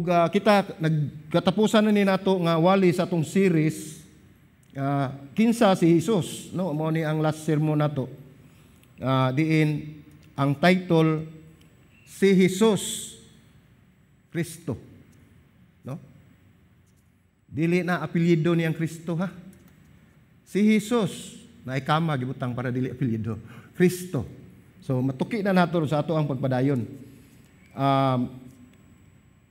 ug uh, kita nagkatapusan na ni nato nga wali sa atong series uh, kinsa si Hesus no mao ni ang last sermon nato uh, diin ang title si Hesus Kristo no dili na apelyido ang Kristo ha si Hesus na ikama gibutang para dili apelyido Kristo so matuki na nato sa ato ang pagpadayon um,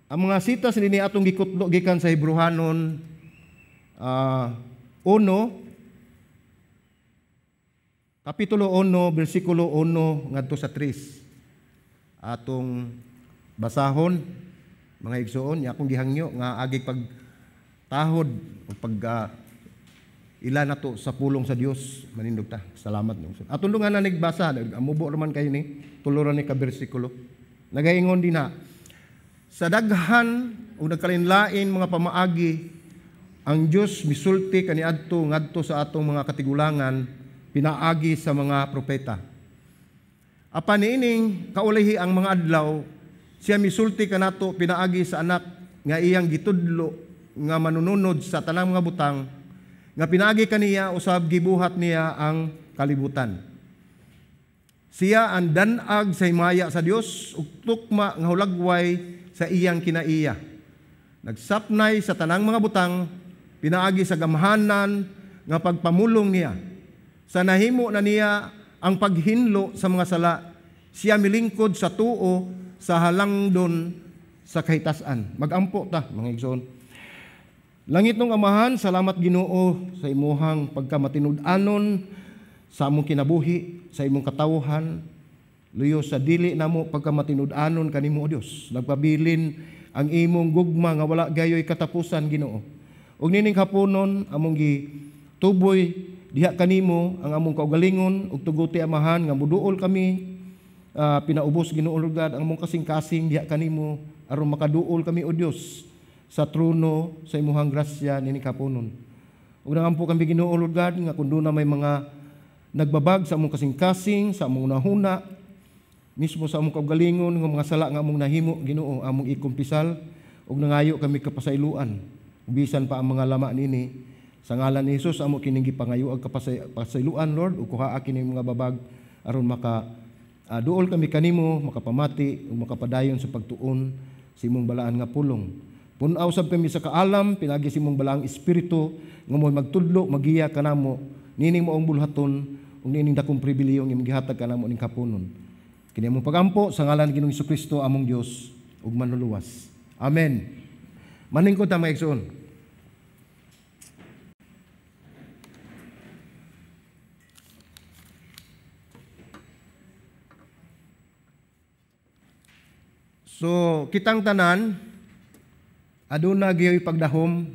ang mga sitas ni atong gikutlo gikan sa Hebrehanon uh, ah, 1 Kapitulo 1 bersikulo 1 ngadto sa 3. Atong basahon mga igsuon ya akong gihangyo nga agi pag tahod o pag uh, ila na to sa pulong sa Dios manindog ta. Salamat nung. Atong nga na nagbasa, amubo naman kay ni tuluran ni ka bersikulo. Nagaingon din ha sa daghan o nagkalinlain mga pamaagi, ang Diyos misulti kaniadto ngadto sa atong mga katigulangan pinaagi sa mga propeta. Apa niining kaulihi ang mga adlaw, siya misulti kanato pinaagi sa anak nga iyang gitudlo nga manununod sa tanang mga butang nga pinaagi kaniya usab gibuhat niya ang kalibutan. Siya ang danag sa himaya sa Dios ug tukma nga hulagway sa iyang kinaiya. Nagsapnay sa tanang mga butang, pinaagi sa gamhanan nga pagpamulong niya. Sa nahimo na niya ang paghinlo sa mga sala, siya milingkod sa tuo sa halangdon sa kahitasan. Magampo ta, mga igsoon. Langit nung amahan, salamat Ginoo sa imuhang pagkamatinud-anon sa among kinabuhi, sa imong katawhan, Luyo sa dili namo pagkamatinud-anon kanimo o Dios. Nagpabilin ang imong gugma nga wala gayoy katapusan Ginoo. Ug nining haponon among gi tuboy diha kanimo ang among kaugalingon ug tuguti amahan nga muduol kami uh, pinaubos Ginoo God ang among kasing-kasing diha kanimo aron makaduol kami o Dios sa trono sa imong grasya nining haponon. Ug nangampo kami Ginoo Lord nga kun na may mga nagbabag sa among kasing-kasing, sa among nahuna, mismo sa among kaugalingon ng mga sala nga among nahimo Ginoo among ikumpisal og nangayo kami kapasayloan bisan pa ang mga lama nini sa ngalan ni Hesus amo kining gipangayo og kapasayloan Lord ug kuha kini mga babag aron maka uh, duol kami kanimo makapamati ug makapadayon sa pagtuon sa imong balaan nga pulong Punaw sab kami sa kaalam, pinagi sa imong balaang espiritu, nga mo magtudlo, magiya kanamo, nining mo ang bulhaton, ug nining dakong pribilehiyo nga gihatag kanamo ning kapunon. Kini among pagampo sa ngalan ni Ginoong Kristo among Dios ug manluluwas. Amen. Maningkod ta mga igsoon. So, kitang tanan, aduna giyoy pagdahom,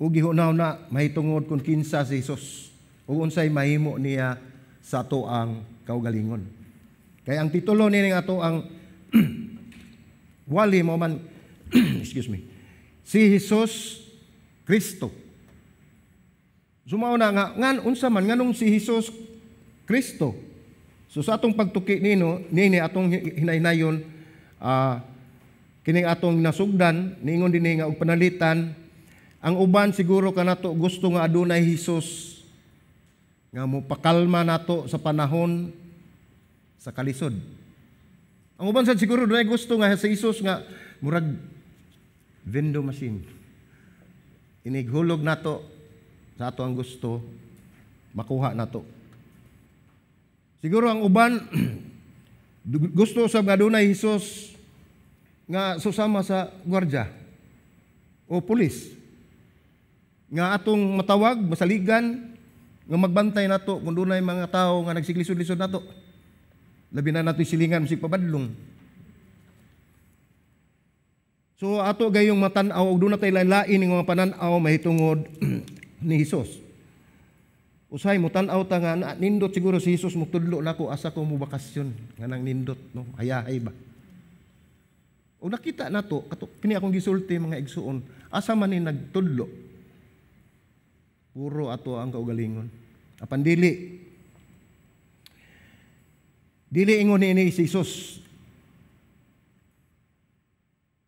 ug gihunaw na mahitungod kung kinsa si Jesus, ug unsay mahimo niya sa to kaugalingon. Kaya ang titulo nini ato ang wali mo man excuse me. Si Jesus Kristo. Sumao na nga ngan unsa man nganong si Jesus Kristo. So sa atong pagtuki nino nini atong hinaynayon uh, kining atong nasugdan ningon dinhi nga og panalitan ang uban siguro kanato gusto nga adunay Hesus nga mopakalma nato sa panahon sa kalisod. Ang uban sa siguro na gusto nga sa Isus nga murag vendo machine. Inighulog nato sa ato ang gusto makuha nato. Siguro ang uban gusto sa nga dunay Isus nga susama sa gwardiya o pulis nga atong matawag masaligan nga magbantay nato kung dunay mga tao nga nagsiglisod lisod nato. Labi na nato silingan si pabadlong. So ato gayong matanaw og dunay tay lain ng mga pananaw mahitungod ni Hesus. Usay mo tanaw ta nga nindot siguro si Hesus mutudlo nako asa ko mo bakasyon nga nang nindot no hayahay ba. O nakita nato kato kini akong gisulti mga igsuon asa man ni nagtudlo. Puro ato ang kaugalingon. Apan dili Dili ingon ni ini si Jesus.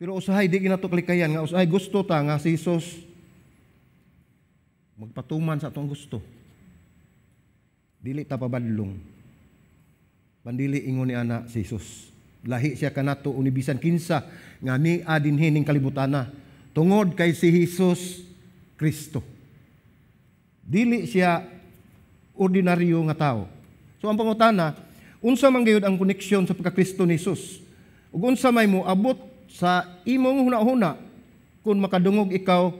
Pero usahay di ginato kalikayan nga usahay gusto ta nga si Jesus magpatuman sa atong gusto. Dili ta pabadlong. Pandili ingon ni ana si Jesus. Lahi siya kanato unibisan kinsa nga ni adin hining kalibutana tungod kay si Jesus Kristo. Dili siya ordinaryo nga tao. So ang pangutana, Unsa man gayud ang koneksyon sa pagkakristo ni Jesus? Ug unsa may moabot sa imong hunahuna kung makadungog ikaw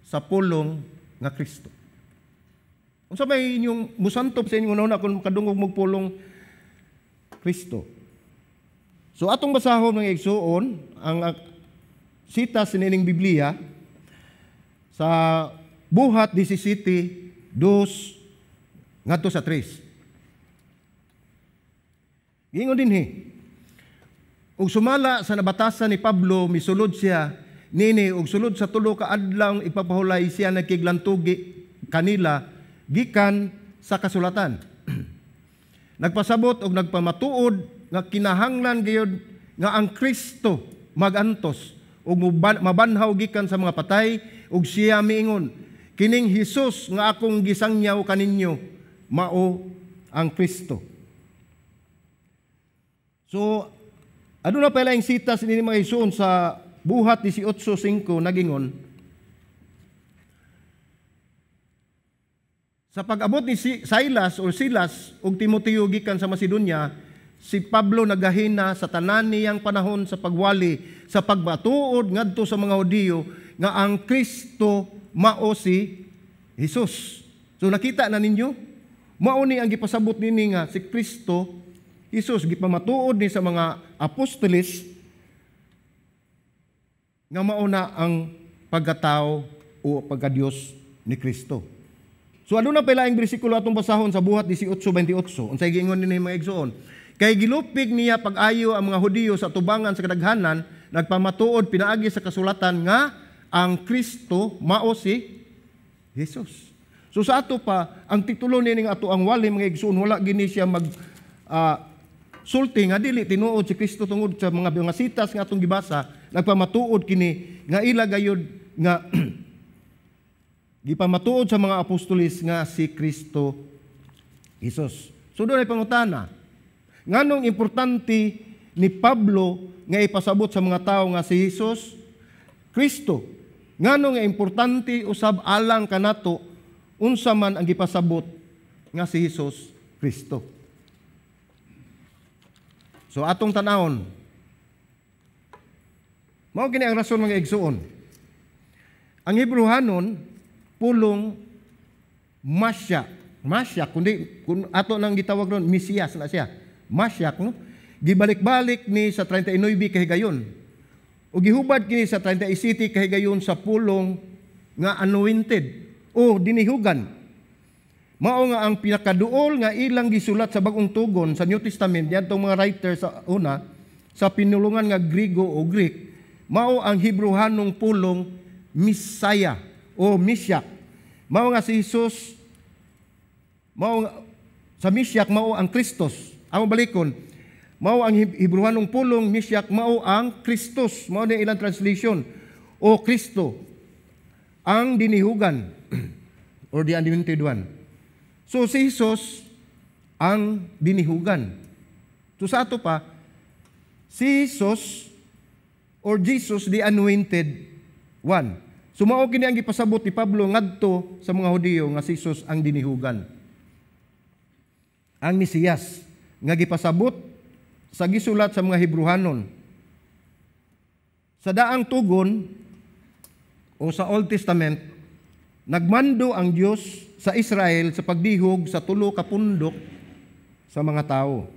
sa pulong nga Kristo? Unsa may inyong musantop sa inyong hunahuna kung makadungog mo pulong Kristo? So atong basahon mga igsuon ang ah, sita sa nining Biblia sa buhat 17 2 ngadto sa 3. Gingon dinhi. Og sumala sa nabatasan ni Pablo misulod siya nini og sulod sa tulo ka adlaw ipapahulay siya nagkiglantugi kanila gikan sa kasulatan. Nagpasabot og nagpamatuod nga kinahanglan gayud nga ang Kristo magantos ug mabanhaw gikan sa mga patay og siya miingon kining Hesus nga akong gisangyaw kaninyo mao ang Kristo. So, ano na pala yung sitas ni mga Isun sa buhat 18.5 nagingon? Sa pag-abot ni Silas o Silas o Timoteo gikan sa Macedonia, si Pablo nagahina sa tanan niyang panahon sa pagwali sa pagbatuod ngadto sa mga Hudiyo nga ang Kristo mao si Jesus. So nakita na ninyo, mao ni ang gipasabot nini nga si Kristo Isus gipamatuod ni sa mga apostolis nga mauna ang pagkatao o pagkadios ni Kristo. So ano na pala ang bersikulo atong basahon sa buhat 18:28. Unsay giingon ni mga igsoon? Kay gilupig niya pag-ayo ang mga Hudiyo sa tubangan sa kadaghanan, nagpamatuod pinaagi sa kasulatan nga ang Kristo mao si Jesus. So sa ato pa ang titulo ni ning ato ang wali mga igsoon wala gini siya mag uh, sulti nga dili tinuod si Kristo tungod sa mga sitas nga atong gibasa nagpamatuod kini nga ila gayud nga gipamatuod sa mga apostolis nga si Kristo Isus. So doon ay pangutana. Nganong importante ni Pablo nga ipasabot sa mga tao nga si Isus Kristo. Nganong nga importante usab alang kanato unsa man ang gipasabot nga si Isus Kristo. So atong tanahon, mao kini ang rason mga igsuon. Ang Hebrewanon pulong Masya, Masya kundi kun ato nang gitawag ron Mesias na siya. Masya no? Gibalik-balik ni sa 39 kay gayon. O gihubad kini sa 37 kay gayon sa pulong nga anointed o dinihugan Mao nga ang pinakaduol nga ilang gisulat sa bagong tugon sa New Testament niadtong mga writer sa una sa pinulungan nga Grigo o Greek mao ang Hebrewanong pulong Messiah o Mishak. Mao nga si Jesus mao sa Mishak mao ang Kristos. Amo balikon mao ang Hebrewanong pulong Mishak mao ang Kristos. Mao ni ilang translation o Kristo ang dinihugan or the anointed one. So si Jesus ang binihugan. So sa ato pa, si Jesus or Jesus the anointed one. So mao kini ang gipasabot ni Pablo ngadto sa mga Hudiyo nga si Jesus ang dinihugan. Ang Mesiyas nga gipasabot sa gisulat sa mga Hebruhanon. Sa daang tugon o sa Old Testament, nagmando ang Dios sa Israel sa pagdihog sa tulo ka pundok sa mga tao.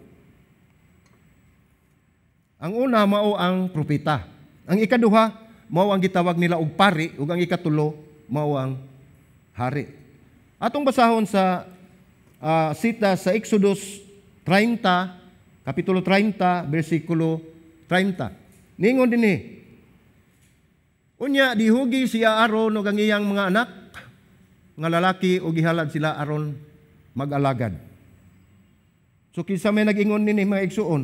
Ang una mao ang propeta. Ang ikaduha mao ang gitawag nila og pari ug ang ikatulo mao ang hari. Atong basahon sa uh, sita sa Exodus 30 kapitulo 30 bersikulo 30. Ningon dinhi. Unya dihugi siya Aaron ug ang iyang mga anak nga lalaki o gihalad sila aron mag-alagad. So kinsa may nag-ingon ni mga igsuon,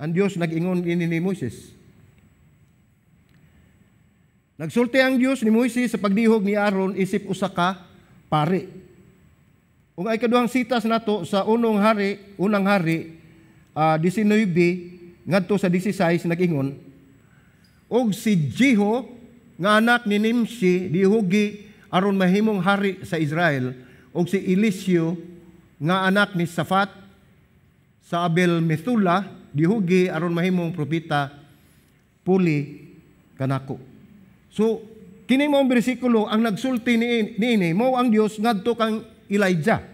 ang Dios nag-ingon ni, ni Moses. Nagsulti ang Dios ni Moises sa pagdihog ni Aaron isip usaka ka pari. Ug ay kaduhang sitas nato sa unong hari, unang hari uh, ah, 19 ngadto sa 16 nag-ingon og si Jeho nga anak ni Nimshi dihugi aron mahimong hari sa Israel og si Eliseo nga anak ni Safat sa Abel Methula dihugi aron mahimong propeta puli kanako. So kini mo ang bersikulo ang nagsulti ni niini mo ang Dios ngadto kang Elijah.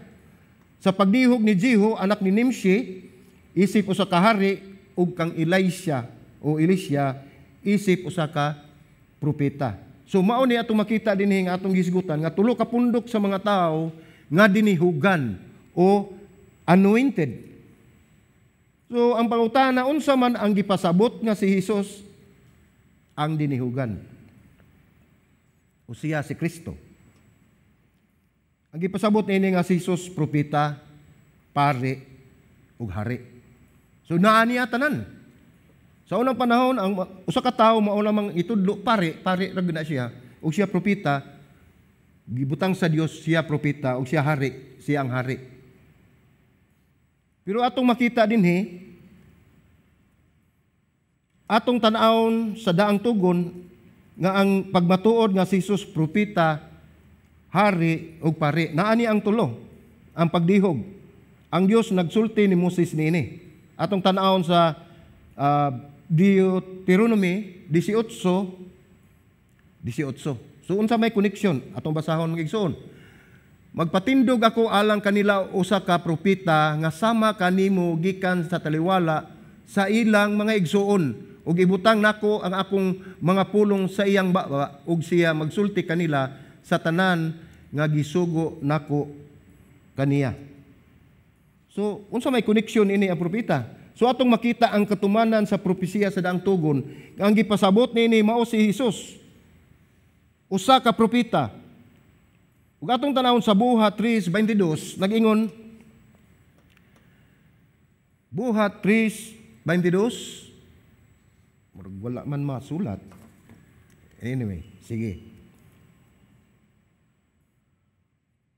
Sa pagdihog ni Jehu anak ni Nimshi isip usa ka hari ug kang Elisha o Elisha isip usa ka propeta. So mao ni atong makita dinhi nga atong gisgutan nga tulo ka pundok sa mga tao nga dinihugan o anointed. So ang pangutana unsa man ang gipasabot nga si Hesus ang dinihugan. O siya si Kristo. Ang gipasabot nini nga si Hesus propeta, pare ug hari. So naa niya tanan. Sa unang panahon, ang usa ka tawo mao lamang itudlo pare, pare ra na siya og siya propeta, gibutang sa Dios siya propeta og siya hari, siya ang hari. Pero atong makita dinhi atong tan-awon sa daang tugon nga ang pagmatuod nga si Jesus propeta, hari ug pare, naani ang tulo, ang pagdihog. Ang Dios nagsulti ni Moses niini Atong tan-awon sa uh, Deuteronomy 18, 18. So, unsa may connection? Atong basahon mga igsoon. Magpatindog ako alang kanila usa ka propita nga sama kanimo gikan sa taliwala sa ilang mga igsoon ug ibutang nako ang akong mga pulong sa iyang baba ug siya magsulti kanila sa tanan nga gisugo nako kaniya. So, unsa may connection ini ang propeta? So atong makita ang katumanan sa propesiya sa daang tugon. Ang gipasabot ni ni mao si Hesus. Usa ka propeta. Ug atong tanawon sa Buhat 3:22 nag-ingon Buha 3:22 Murag wala man masulat. Anyway, sige.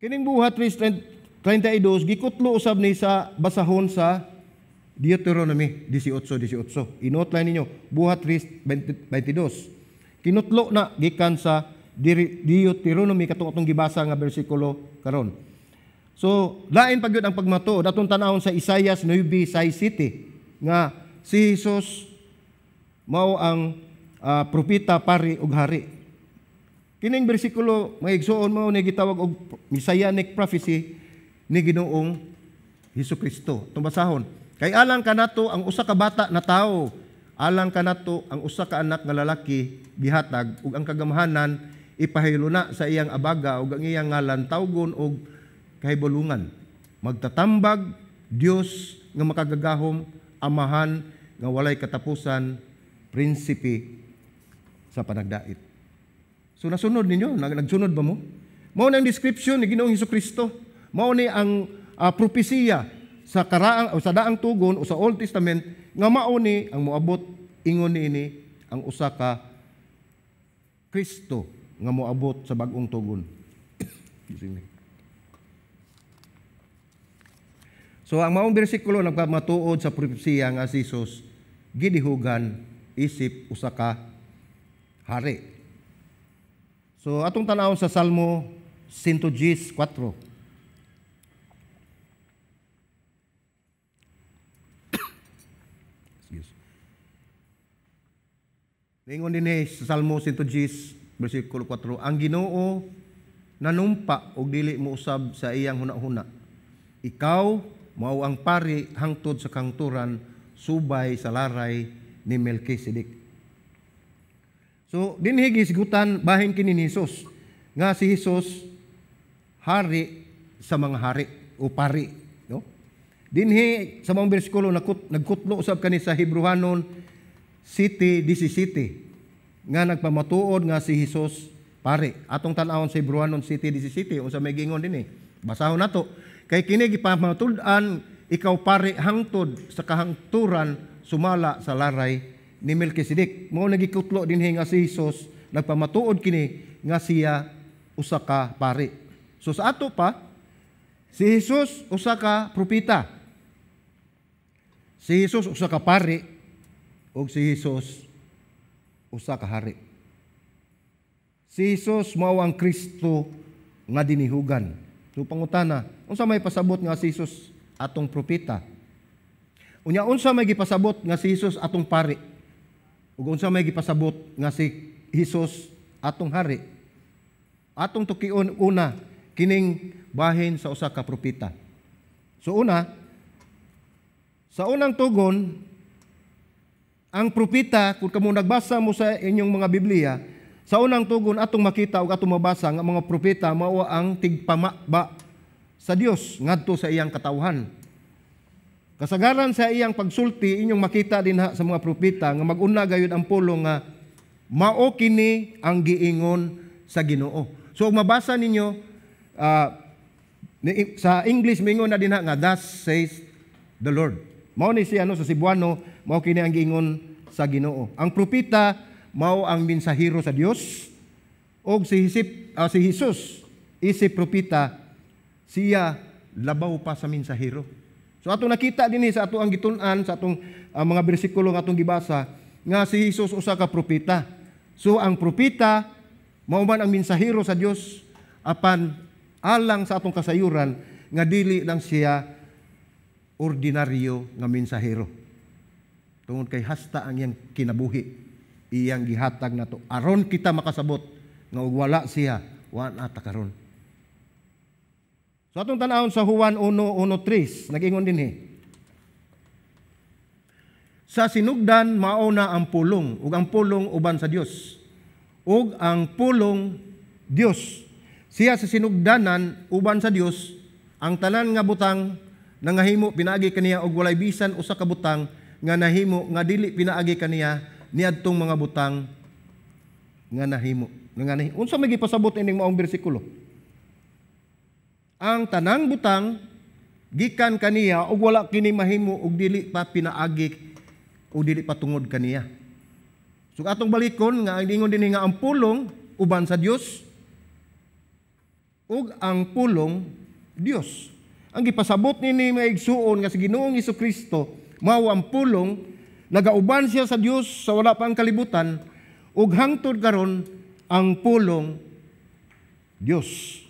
Kining buhat 3:22 gikutlo usab ni sa basahon sa Deuteronomy 18:18. 18. Inoutline ninyo, buhat 22. Kinutlo na gikan sa Deuteronomy katong atong gibasa nga bersikulo karon. So, lain pagyud ang pagmato datong tanahon sa Isaiah 9:6 City nga si Jesus mao ang uh, propeta pari ug hari. Kining bersikulo maigsuon mao ni gitawag og messianic prophecy ni Ginoong Hesus Kristo. Tumbasahon, Kay alang kanato ang usa ka bata na tao, alang kanato ang usa ka anak nga lalaki gihatag ug ang kagamhanan ipahilo na sa iyang abaga ug ang iyang ngalan tawgon og kahibulungan. Magtatambag Dios nga makagagahom, amahan nga walay katapusan, prinsipi sa panagdait. So nasunod ninyo, nagsunod ba mo? Mao na ang description ni Ginoong Hesus Kristo. Mao ni ang uh, propesiya sa karaang o sa daang tugon o sa Old Testament nga mao ni ang moabot ingon niini ang usa ka Kristo nga moabot sa bag-ong tugon. so ang maong bersikulo nagpamatuod sa propesiya nga si Jesus gidihugan isip usa ka hari. So atong tan-aw sa Salmo 110:4 Ningon din sa Salmo 110, versikulo 4, Ang ginoo nanumpa o dili mo usab sa iyang hunahuna. Ikaw, mao ang pari hangtod sa kangturan, subay sa laray ni Melchizedek. So, dinhi gisgutan bahin kini ni Hesus nga si Hesus hari sa mga hari o pari, no? Dinhi sa mga bersikulo nagkutlo usab kani sa Hebrewanon City, DC City, nga nagpamatuod nga si Jesus pare. Atong tanawon sa Hebrewanon City, DC City, unsa may gingon din eh. Basahon nato. Kay kini gipamatudan ikaw pare hangtod sa kahangturan sumala sa laray ni Melchizedek. Mao nagikutlo din nga si Jesus nagpamatuod kini nga siya usa ka pare. So sa ato pa si Jesus usa ka propeta. Si Jesus usa ka pare ug si Jesus usa ka hari. Si Jesus mao ang Kristo nga dinihugan. So pangutana, unsa may pasabot nga si Jesus atong propeta? Unya unsa may gipasabot nga si Jesus atong pari? Ug unsa may gipasabot nga si Jesus atong hari? Atong tukion una kining bahin sa usa ka propeta. So una, sa unang tugon, ang propeta, kung kamo nagbasa mo sa inyong mga Biblia, sa unang tugon atong makita ug atong mabasa nga mga propeta mao ang tigpamaba sa Dios ngadto sa iyang katawhan. Kasagaran sa iyang pagsulti inyong makita dinha sa mga propeta nga maguna gayud ang pulong nga mao kini ang giingon sa Ginoo. So mabasa ninyo uh, sa English mingon na dinha nga thus says the Lord. Mao ni si ano sa Cebuano mao kini ang giingon sa Ginoo. Ang propeta mao ang mensahero sa Dios og si Hesus, uh, ah, si Hesus isip propeta siya labaw pa sa mensahero. So ato nakita dinhi sa ato ang gitun-an sa atong uh, mga bersikulo nga atong gibasa nga si Hesus usa ka propeta. So ang propeta mao man ang mensahero sa Dios apan alang sa atong kasayuran nga dili lang siya ordinaryo nga mensahero. Tungod kay hasta ang iyang kinabuhi. Iyang gihatag na to. Aron kita makasabot nga wala siya, wa na ta karon. So atong tanawon sa Juan 1:1-3, nagingon dinhi. Sa sinugdan mao na ang pulong ug ang pulong uban sa Dios. Ug ang pulong Dios. Siya sa sinugdanan uban sa Dios ang tanan nga butang nangahimo pinagi kaniya og walay bisan usa ka butang nga nahimo nga dili pinaagi kaniya niadtong mga butang nga nahimo nga nahimo unsa may gipasabot ining maong bersikulo ang tanang butang gikan kaniya ug wala kini mahimo ug dili pa pinaagi o dili pa tungod kaniya so atong balikon nga ingon dinhi nga ang pulong uban sa Dios ug ang pulong Dios ang gipasabot ni mga igsuon nga si Ginoong Kristo mao ang pulong nagauban siya sa Dios sa wala pa ang kalibutan ug hangtod karon ang pulong Dios.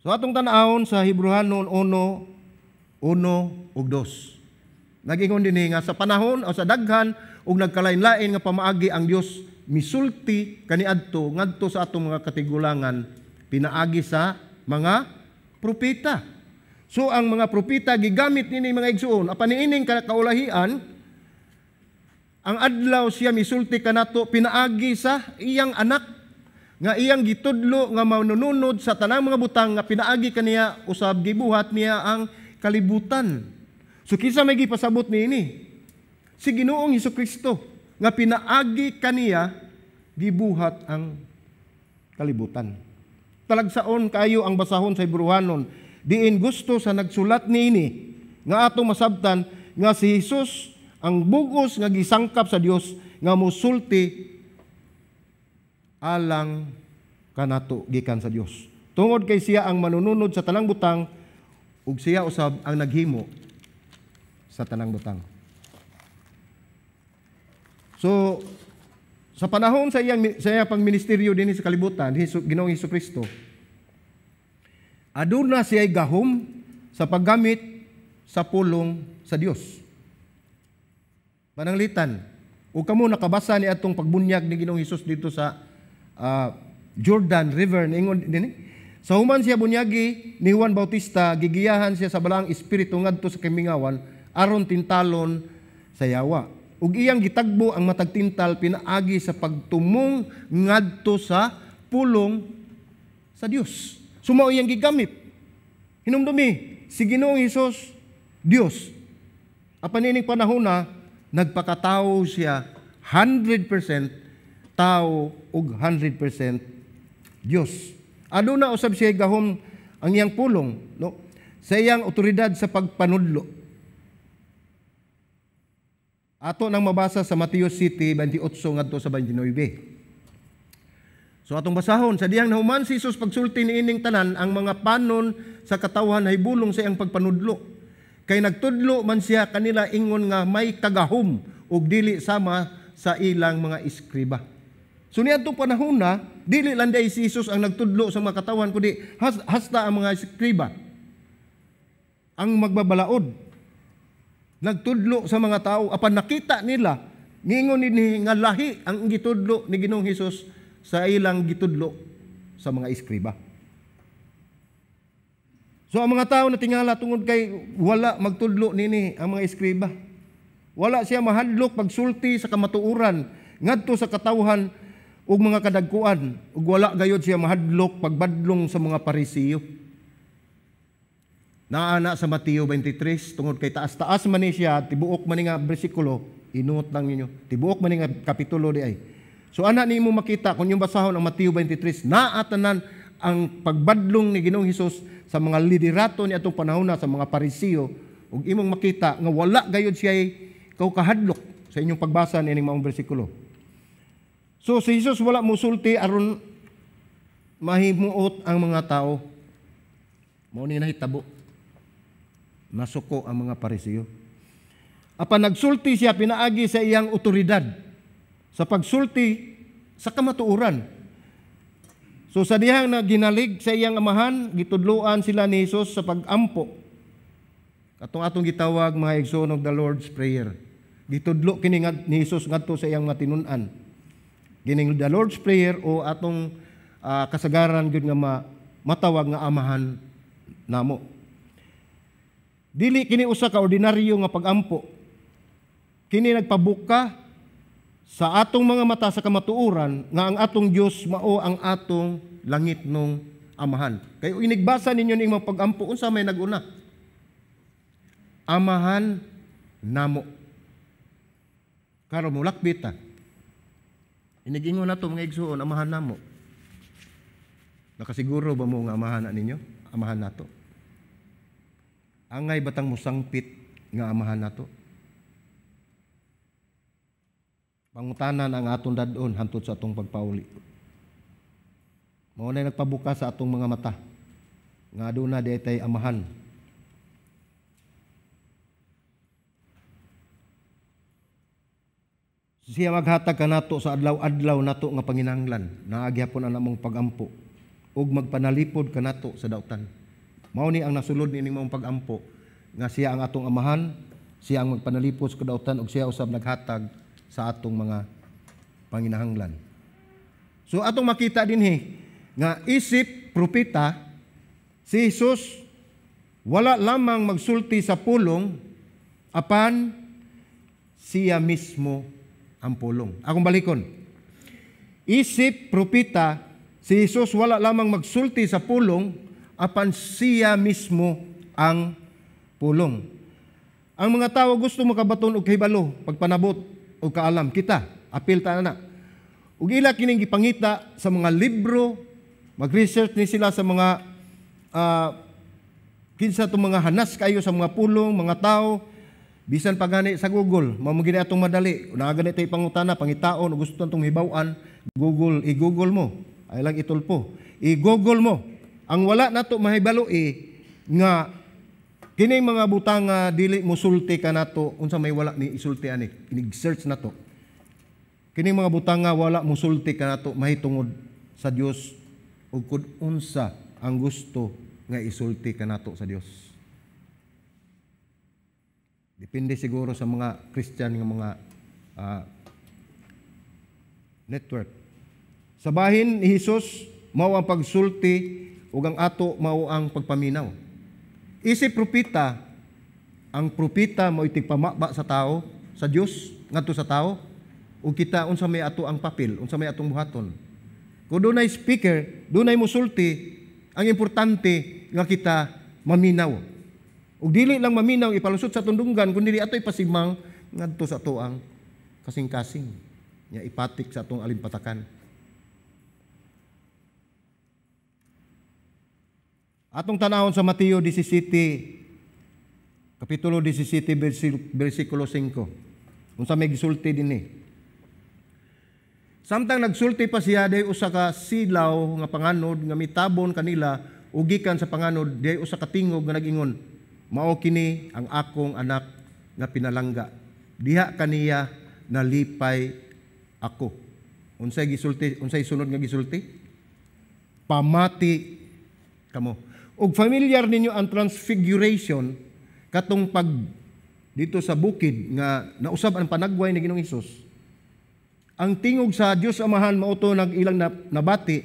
So atong tanawon sa Hebreano 1 1 ug 2. Nagingon dinhi nga sa panahon o sa daghan ug nagkalain-lain nga pamaagi ang Dios misulti kaniadto ngadto sa atong mga katigulangan pinaagi sa mga propeta. So ang mga propita gigamit nini mga igsuon apan niining kaulahian ang adlaw siya misulti kanato pinaagi sa iyang anak nga iyang gitudlo nga manununod sa tanang mga butang nga pinaagi kaniya usab gibuhat niya ang kalibutan. So kinsa may gipasabot niini? Si Ginoong Hesus Kristo nga pinaagi kaniya gibuhat ang kalibutan. Talagsaon kayo ang basahon sa Hebrewanon diin gusto sa nagsulat niini nga atong masabtan nga si Hesus ang bugos nga gisangkap sa Dios nga musulti alang kanato gikan sa Dios. Tungod kay siya ang manununod sa tanang butang ug siya usab ang naghimo sa tanang butang. So sa panahon sa iyang sa iyang pangministeryo dinhi sa kalibutan, Ginoong Hesus Kristo, aduna siya'y gahom sa paggamit sa pulong sa Dios. Mananglitan, o kamo nakabasa ni atong pagbunyag ni Ginoong Hesus dito sa uh, Jordan River ningon dinhi. Eh. Sa human siya bunyagi ni Juan Bautista, gigiyahan siya sa balang espiritu ngadto sa kimingawan aron tintalon sa yawa. Ug iyang gitagbo ang matag tintal pinaagi sa pagtumong ngadto sa pulong sa Dios. Sumao iyang gigamit. Hinumdumi, si Ginoong Hesus, Dios. Apan ining panahon na, nagpakatao siya 100% tao ug 100% Dios. na usab siya gahom ang iyang pulong, no? Sa iyang otoridad sa pagpanudlo. Ato nang mabasa sa Mateo City 28 ngadto sa 29. So atong basahon, sa diyang nahuman si Isus pagsulti ni ining tanan, ang mga panon sa katawhan ay bulong sa iyang pagpanudlo. Kay nagtudlo man siya kanila ingon nga may kagahom ug dili sama sa ilang mga iskriba. So niya itong panahon na, dili lang day si Isus ang nagtudlo sa mga katawan, kundi hasta ang mga iskriba. Ang magbabalaod. Nagtudlo sa mga tao, apan nakita nila, ningon ni nga lahi ang gitudlo ni Ginoong Hesus sa ilang gitudlo sa mga iskriba. So ang mga tao na tingala tungod kay wala magtudlo nini ang mga iskriba. Wala siya mahadlok pagsulti sa kamatuuran ngadto sa katawhan ug mga kadagkuan ug wala gayod siya mahadlok pagbadlong sa mga parisiyo. Naana sa Mateo 23 tungod kay taas-taas man ni siya tibuok man nga bersikulo inuot lang ninyo tibuok man nga kapitulo di ay So ana ni mo makita kung yung basahon ang Mateo 23 naatanan ang pagbadlong ni Ginoong Hesus sa mga liderato ni atong panahon sa mga Pariseo ug imong makita nga wala gayud siya kaukahadlok sa inyong pagbasa nining maong bersikulo. So si Hesus wala musulti aron mahimuot ang mga tao. Mao ni nahitabo. Nasuko ang mga Pariseo. Apan nagsulti siya pinaagi sa iyang otoridad sa pagsulti sa kamatuoran. So sa dihang na ginalig sa iyang amahan, gitudloan sila ni Hesus sa pagampo. Atong atong gitawag mga igsoon the Lord's Prayer. Gitudlo kini ni Hesus ngadto sa iyang matinun-an. Gining the Lord's Prayer o atong uh, kasagaran gyud nga ma, matawag nga amahan namo. Dili kini usa ka ordinaryo nga pagampo. Kini nagpabuka sa atong mga mata sa kamatuoran nga ang atong Dios mao ang atong langit nung amahan. Kayo inigbasa ninyo ning mga pagampo unsa may naguna? Amahan namo. Karo mo lakbita. Inigingon nato mga igsuon amahan namo. Nakasiguro ba mo nga amahan na ninyo? Amahan nato. Angay batang musangpit nga amahan nato. Bangutanan ang atong dadon hantud sa atong pagpauli. Mao na nagpabuka sa atong mga mata nga aduna detay amahan. Siya maghatag kanato sa adlaw-adlaw nato nga panginanglan, naagyapon ang namong pagampo ug magpanalipod kanato sa dautan. Mao ni ang nasulod nining mong pagampo nga siya ang atong amahan, siya ang magpanalipod sa dautan ug siya usab naghatag sa atong mga panginahanglan. So atong makita dinhi nga isip propeta si Jesus wala lamang magsulti sa pulong apan siya mismo ang pulong. Akong balikon. Isip propeta si Jesus wala lamang magsulti sa pulong apan siya mismo ang pulong. Ang mga tao gusto makabaton og kahibalo pagpanabot o kaalam kita. Apil ta na. Ug ila kining gipangita sa mga libro, mag-research ni sila sa mga uh, kinsa itong mga hanas kayo sa mga pulong, mga tao, bisan pa gani sa Google, mamugin atong madali, na gani tayo pangutana, pangitaon, gusto hibaw-an, Google, i-Google mo, ay lang itulpo, i-Google mo, ang wala na ito mahibalo eh, nga Kining mga butanga ah, dili mo sulti kanato unsa may wala ni isulti ani inig-search nato. Kining mga butanga ah, wala mo sulti kanato mahitungod sa Dios ug kun unsa ang gusto nga isulti kanato sa Dios. Depende siguro sa mga Christian nga mga uh, network. Sa bahin ni Hesus mao ang pagsulti ug ang ato mao ang pagpaminaw. Isi propita, ang propita mo itig itigpamaba sa tao, sa Dios ngadto sa tao, ug kita unsa may ato ang papel, unsa may atong buhaton. Kung dunay speaker, dunay musulti, ang importante nga kita maminaw. Ug dili lang maminaw ipalusot sa tundunggan kundi ato ipasimang ngadto sa ato ang kasing-kasing. Nya ipatik sa atong alimpatakan. Atong tanahon sa Mateo 17, Kapitulo 17, versikulo 5. Unsa may gisulti din eh. Samtang nagsulti pa siya, day usa ka silaw nga panganod nga mitabon kanila ug sa panganod day usa ka tingog nga nagingon, mao kini ang akong anak nga pinalangga. Diha kaniya nalipay ako. Unsay gisulti, unsay sunod nga gisulti? Pamati kamo. Ug familiar ninyo ang transfiguration katong pag dito sa bukid nga nausab ang panagway ni Ginoong Hesus. Ang tingog sa Dios Amahan mao to nag ilang nabati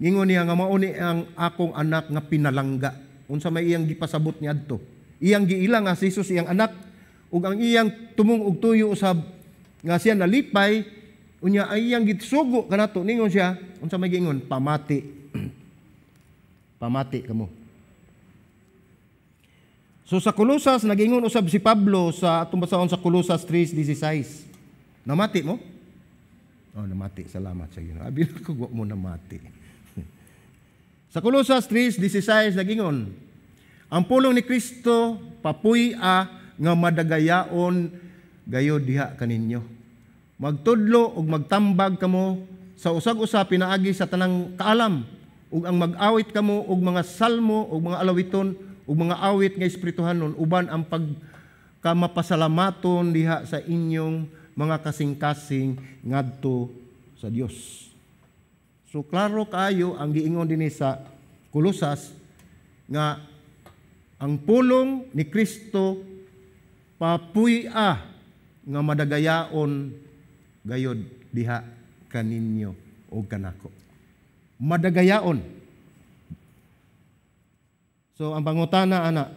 ngingon niya nga mao ni ang akong anak nga pinalangga. Unsa may iyang gipasabot ni adto? Iyang giilang nga si Hesus iyang anak ug ang iyang tumong og tuyo usab nga siya nalipay unya ay iyang gitsugo kanato ningon siya unsa may gingon pamati pamati kamo So sa Kulosas, nagingon usab si Pablo sa atong sa Kulosas 3:16. Namati mo? Oh, namati. Salamat sa Ginoo. Abi ko wa mo namati. sa Kulosas 3:16 nagingon, ang pulong ni Kristo papuy-a nga madagayaon gayo diha kaninyo. Magtudlo ug magtambag kamo sa usag-usa pinaagi sa tanang kaalam ug ang mag-awit kamo og mga salmo ug mga alawiton ug mga awit nga espirituhanon uban ang pagkamapasalamaton diha sa inyong mga kasing-kasing ngadto sa Dios. So klaro kayo ang giingon dinhi sa Kolosas nga ang pulong ni Kristo papuy nga madagayaon gayod diha kaninyo o kanako. Madagayaon So, ang bangutana, ana,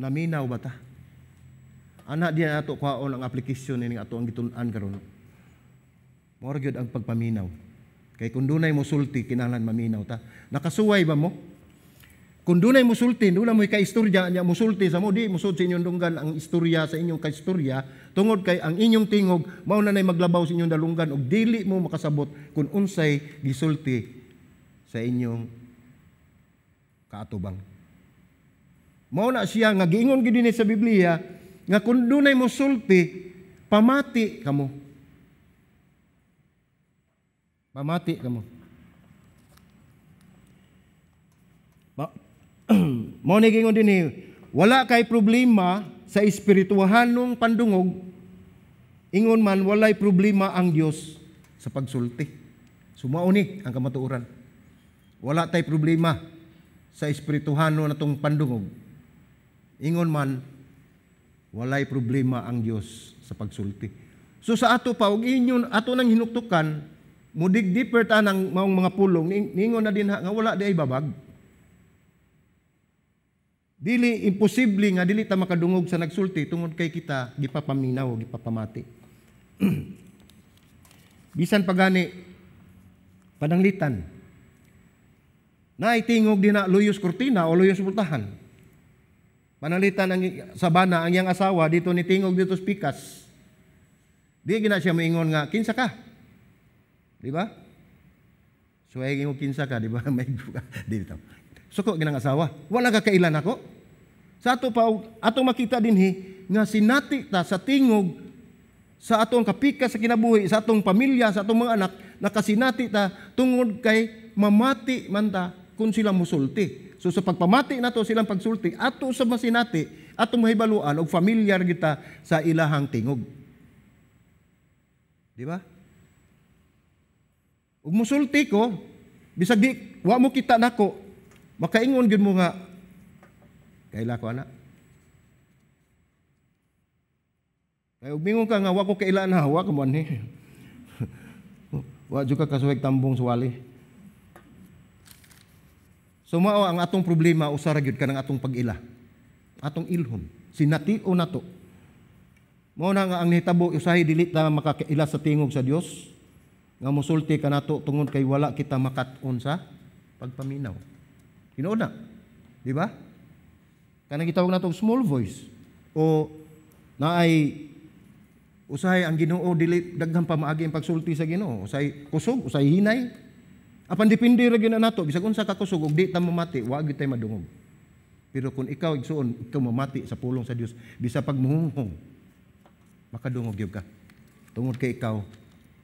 naminaw ba ta? Ana, di na ito kwaon ang application ni ato ang gitunan karon. More gyud ang pagpaminaw. Kay kun dunay mo sulti, kinahanglan maminaw ta. Nakasuway ba mo? Kung dunay musulti, dula mo ka-istorya niya musulti sa mo, di musud sa inyong dunggan ang istorya sa inyong ka-istorya, tungod kay ang inyong tingog, mao na nay maglabaw sa inyong dalunggan, og dili mo makasabot kung unsay gisulti sa inyong kaatubang. Mao na siya nga giingon gid ni sa Biblia nga kun dunay mo sulti pamati kamo. Pamati kamo. Mao ni giingon dinhi wala kay problema sa espirituhan pandungog ingon man walay problema ang Dios sa pagsulti. Sumauni ang kamatuoran. Wala tay problema sa espirituhano na itong pandungog, ingon man, walay problema ang Dios sa pagsulti. So sa ato pa, og inyon, ato nang hinuktukan, mudig deeper ta ng maong mga pulong, ningon na din ha, nga wala di ay babag. Dili, imposible nga, dili ta makadungog sa nagsulti, tungod kay kita, gipapaminaw, gipapamati. Bisan pagani, pananglitan, Naitingog din na luyos kurtina o luyos pultahan. Panalitan ang sabana ang iyang asawa dito ni tingog dito sa pikas. Di gina siya moingon nga kinsa ka. Di ba? So ay mo kinsa ka, di ba? May buka. dito. Suko ginang asawa. Wala ka kailan ako. Sa ato pa ato makita dinhi nga sinati ta sa tingog sa atong kapikas sa kinabuhi, sa atong pamilya, sa atong mga anak, nakasinati ta tungod kay mamati manta kung sila musulti. So sa pagpamati nato silang pagsulti, ato sa masinati, ato mahibaluan og familiar kita sa ilahang tingog. Di ba? Ug musulti ko, bisag di wa mo kita nako, makaingon gyud mo nga kaila ko anak. Kay ug mingon ka nga wa ko kailan ha, wa ka man ni. wa jud ka tambong suwali. So mao ang atong problema usa ra gyud kanang atong pag-ila. Atong ilhon, sinatio nato. Mao na nga ang nitabo usahay dili ta makakaila sa tingog sa Dios nga musulti nato tungod kay wala kita makat-on sa pagpaminaw. Tinuod Di ba? Kana gitawag nato small voice o naay usahay ang Ginoo dili daghang pamaagi ang pagsulti sa Ginoo. Usay kusog, usay hinay, Apan depende ra gyud nato bisag unsa ka kusog og di ta mamati, wa gyud tay madungog. Pero kung ikaw igsuon, ikaw mamati sa pulong sa Dios bisa pag muhungong makadungog gyud ka. Tungod kay ikaw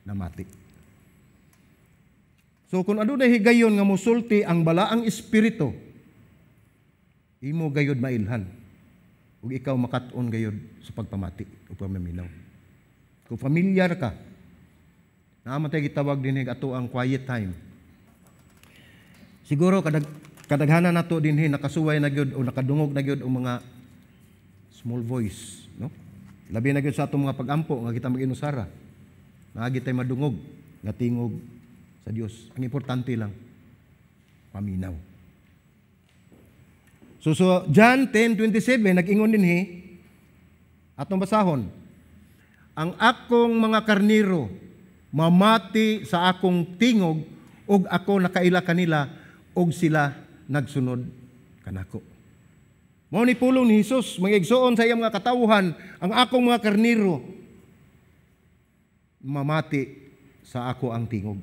namati. So kung adunay higayon nga musulti ang balaang espiritu, imo gayod mailhan ug ikaw makatun on gayod sa pagpamati o pamaminaw. Kung familiar ka, naamatay gitawag dinig ato ang quiet time Siguro kadag kadaghana nato dinhi nakasuway na gyud o nakadungog na gyud ang mga small voice, no? Labi na gyud sa atong mga pagampo nga kita maginusara. Naagi tay madungog, tingog sa Dios. Ang importante lang paminaw. So so John 10:27 nag-ingon dinhi atong basahon. Ang akong mga karniro mamati sa akong tingog ug ako nakaila kanila og sila nagsunod kanako. Mao ni pulong ni Hesus mangigsuon sa iyang mga katawhan ang akong mga karniro mamati sa ako ang tingog.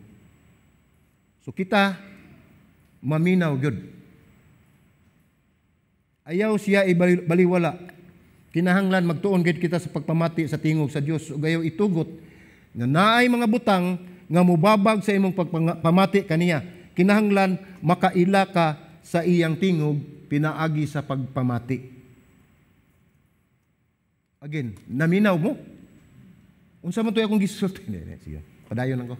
So kita maminaw gyud. Ayaw siya ibaliwala. Kinahanglan magtuon gid kita sa pagpamati sa tingog sa Dios ug ayaw itugot nga naay mga butang nga mubabag sa imong pagpamati kaniya kinahanglan makaila ka sa iyang tingog pinaagi sa pagpamati. Again, naminaw mo. Unsa man to akong gisulti? Sige. Padayon lang ko.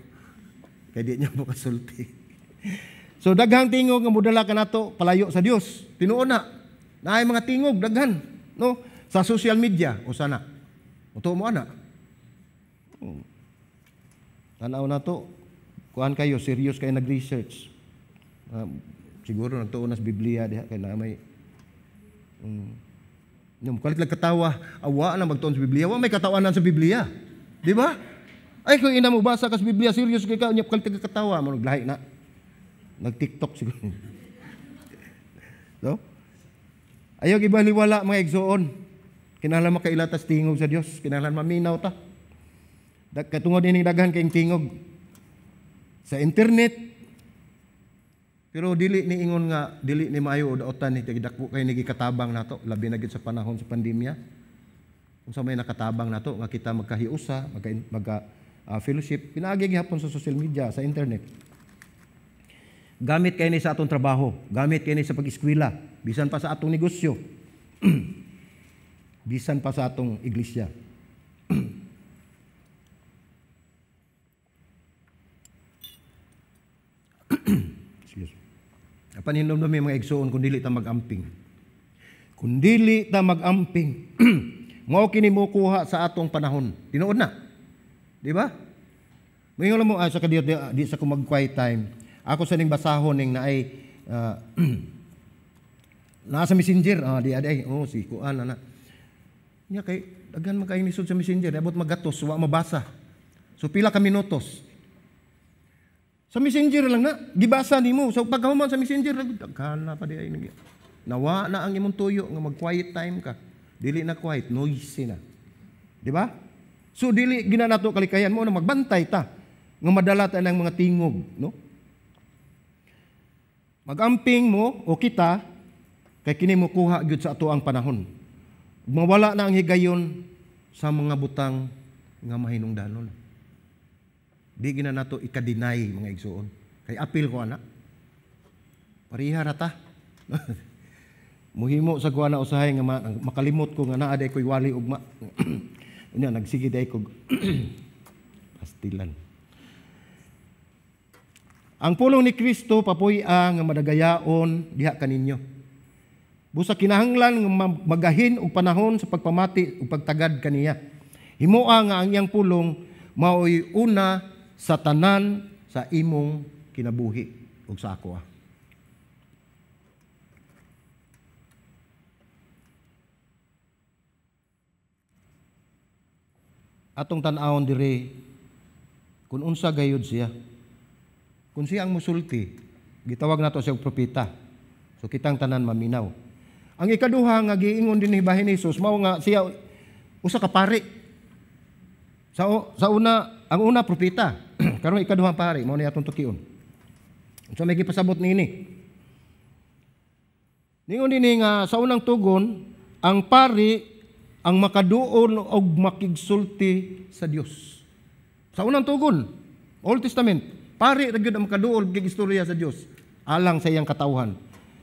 Kay di niya mo so daghang tingog ang mudala kanato palayo sa Dios. Tinuon na. Naay mga tingog daghan, no? Sa social media o sana. Uto mo ana. Hmm. Tanaw na to. Kuhan kayo, serious kay nag-research. Um, siguro nagtuon nas Biblia diha kay na may um, mm, yung kalit lang katawa, awa na magtuon sa Biblia. Wa may katawanan sa Biblia. Di ba? Ay, kung ina mo basa ka sa Biblia, serious kay ka, kalit lang katawa, mo naglahi na. Nag-TikTok siguro. no? Ayaw gibaliwala mga igsoon. Kinahanglan makailatas tingog sa Dios, kinahanglan maminaw ta. Katungod ini daghan kay tingog sa internet, pero dili ni ingon nga dili ni maayo o otan ni dagko kay nagikatabang nato labi na gid sa panahon sa pandemya. Kung sa may nakatabang nato nga kita magkahiusa, magka, magka uh, fellowship pinaagi gihapon sa social media, sa internet. Gamit kay ni sa atong trabaho, gamit kay ni sa pag-eskwela, bisan pa sa atong negosyo. bisan pa sa atong iglesia. Excuse me. Paninom namin mga igsoon kung dili ta magamping. Kung dili ta magamping, mao kini mo kuha sa atong panahon. Tinuod na. Di ba? Ngayon lang mo, ah, sa kadiyot, di, di sa kumag quiet time, ako sa ning basahon ning naay uh, ah, nasa messenger, ah, di aday, oh si kuan ana. Nya kay daghan man kay sa messenger, abot magatos, wa mabasa. So pila ka minutos. Sa messenger lang na. Gibasa ni mo. So pagkahuman sa messenger, daghala pa di ay nag Nawa na ang imong tuyo nga mag-quiet time ka. Dili na quiet, noisy na. Di ba? So dili gina nato kalikayan mo na magbantay ta nga madala ta ng mga tingog, no? Magamping mo o kita kay kini mo kuha gyud sa ato ang panahon. Mawala na ang higayon sa mga butang nga mahinungdanon. Di gina nato ikadinay mga igsuon. Kay apil ko ana. Pariha rata. Muhimo sa kuana usahay nga makalimot ko nga naa day koy wali ugma. Nya nagsige day ko pastilan. Ang pulong ni Kristo papoy ang madagayaon diha kaninyo. Busa kinahanglan nga magahin og panahon sa pagpamati ug pagtagad kaniya. Himoa nga ang iyang pulong maoy una sa tanan sa imong kinabuhi ug sa ako. Ah. Atong tan-awon diri kung unsa gayud siya. Kung siya ang musulti, gitawag nato siya og propeta. So kitang tanan maminaw. Ang ikaduha nga giingon din ni bahin ni Hesus mao nga siya usa ka pari. Sa, sa una, ang una propeta, karon ikaduhang pari mao ni atong tukion. So may gipasabot nini. Ningon dinhi nga sa unang tugon ang pari ang makaduon og makigsulti sa Dios. Sa unang tugon, Old Testament, pari ra gyud ang makaduon og gigistorya sa Dios alang sa iyang katawhan.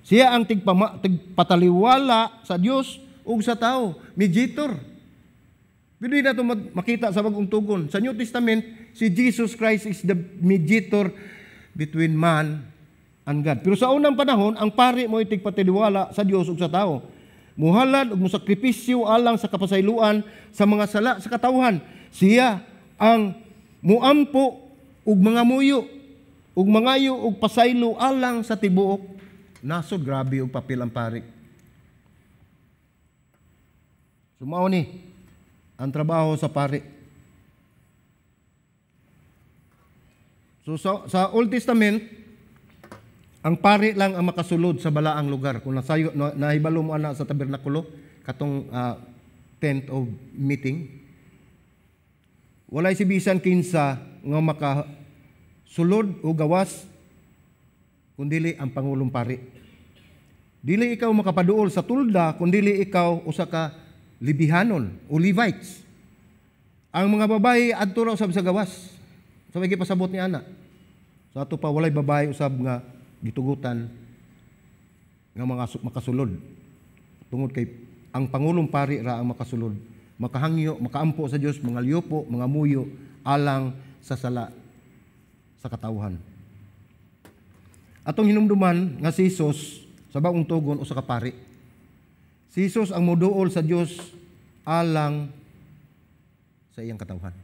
Siya ang tigpama, tigpataliwala sa Dios ug sa tao, mediator. Pwede na ito makita sa bagong tugon. Sa New Testament, si Jesus Christ is the mediator between man and God. Pero sa unang panahon, ang pari mo itigpatiwala sa Dios ug sa tao. Muhalad ug musakripisyo alang sa kapasayloan sa mga sala sa katawhan. Siya ang muampo ug mga muyo ug mangayo ug pasaylo alang sa tibuok nasod grabe ug papel ang pari. Sumao ni ang trabaho sa pari. So sa, sa Old Testament, ang pari lang ang makasulod sa balaang lugar. Kung nasayo, na, nahibalo mo ana sa tabernakulo, katong uh, tent of meeting, walay sibisan kinsa nga makasulod o gawas, kundili ang Pangulong Pari. Dili ikaw makapaduol sa tulda, kundili ikaw usa ka libihanon o Levites. Ang mga babae adto raw sa gawas So may gipasabot ni ana. So ato pa walay babae usab nga gitugutan nga mga makasulod. Tungod kay ang pangulong pari ra ang makasulod, makahangyo, makaampo sa Dios, mga liyopo, mga muyo alang sa sala sa katawhan. Atong hinumduman nga si Jesus sa baong tugon o sa kapari. Si Jesus ang moduol sa Dios alang sa iyang katawhan.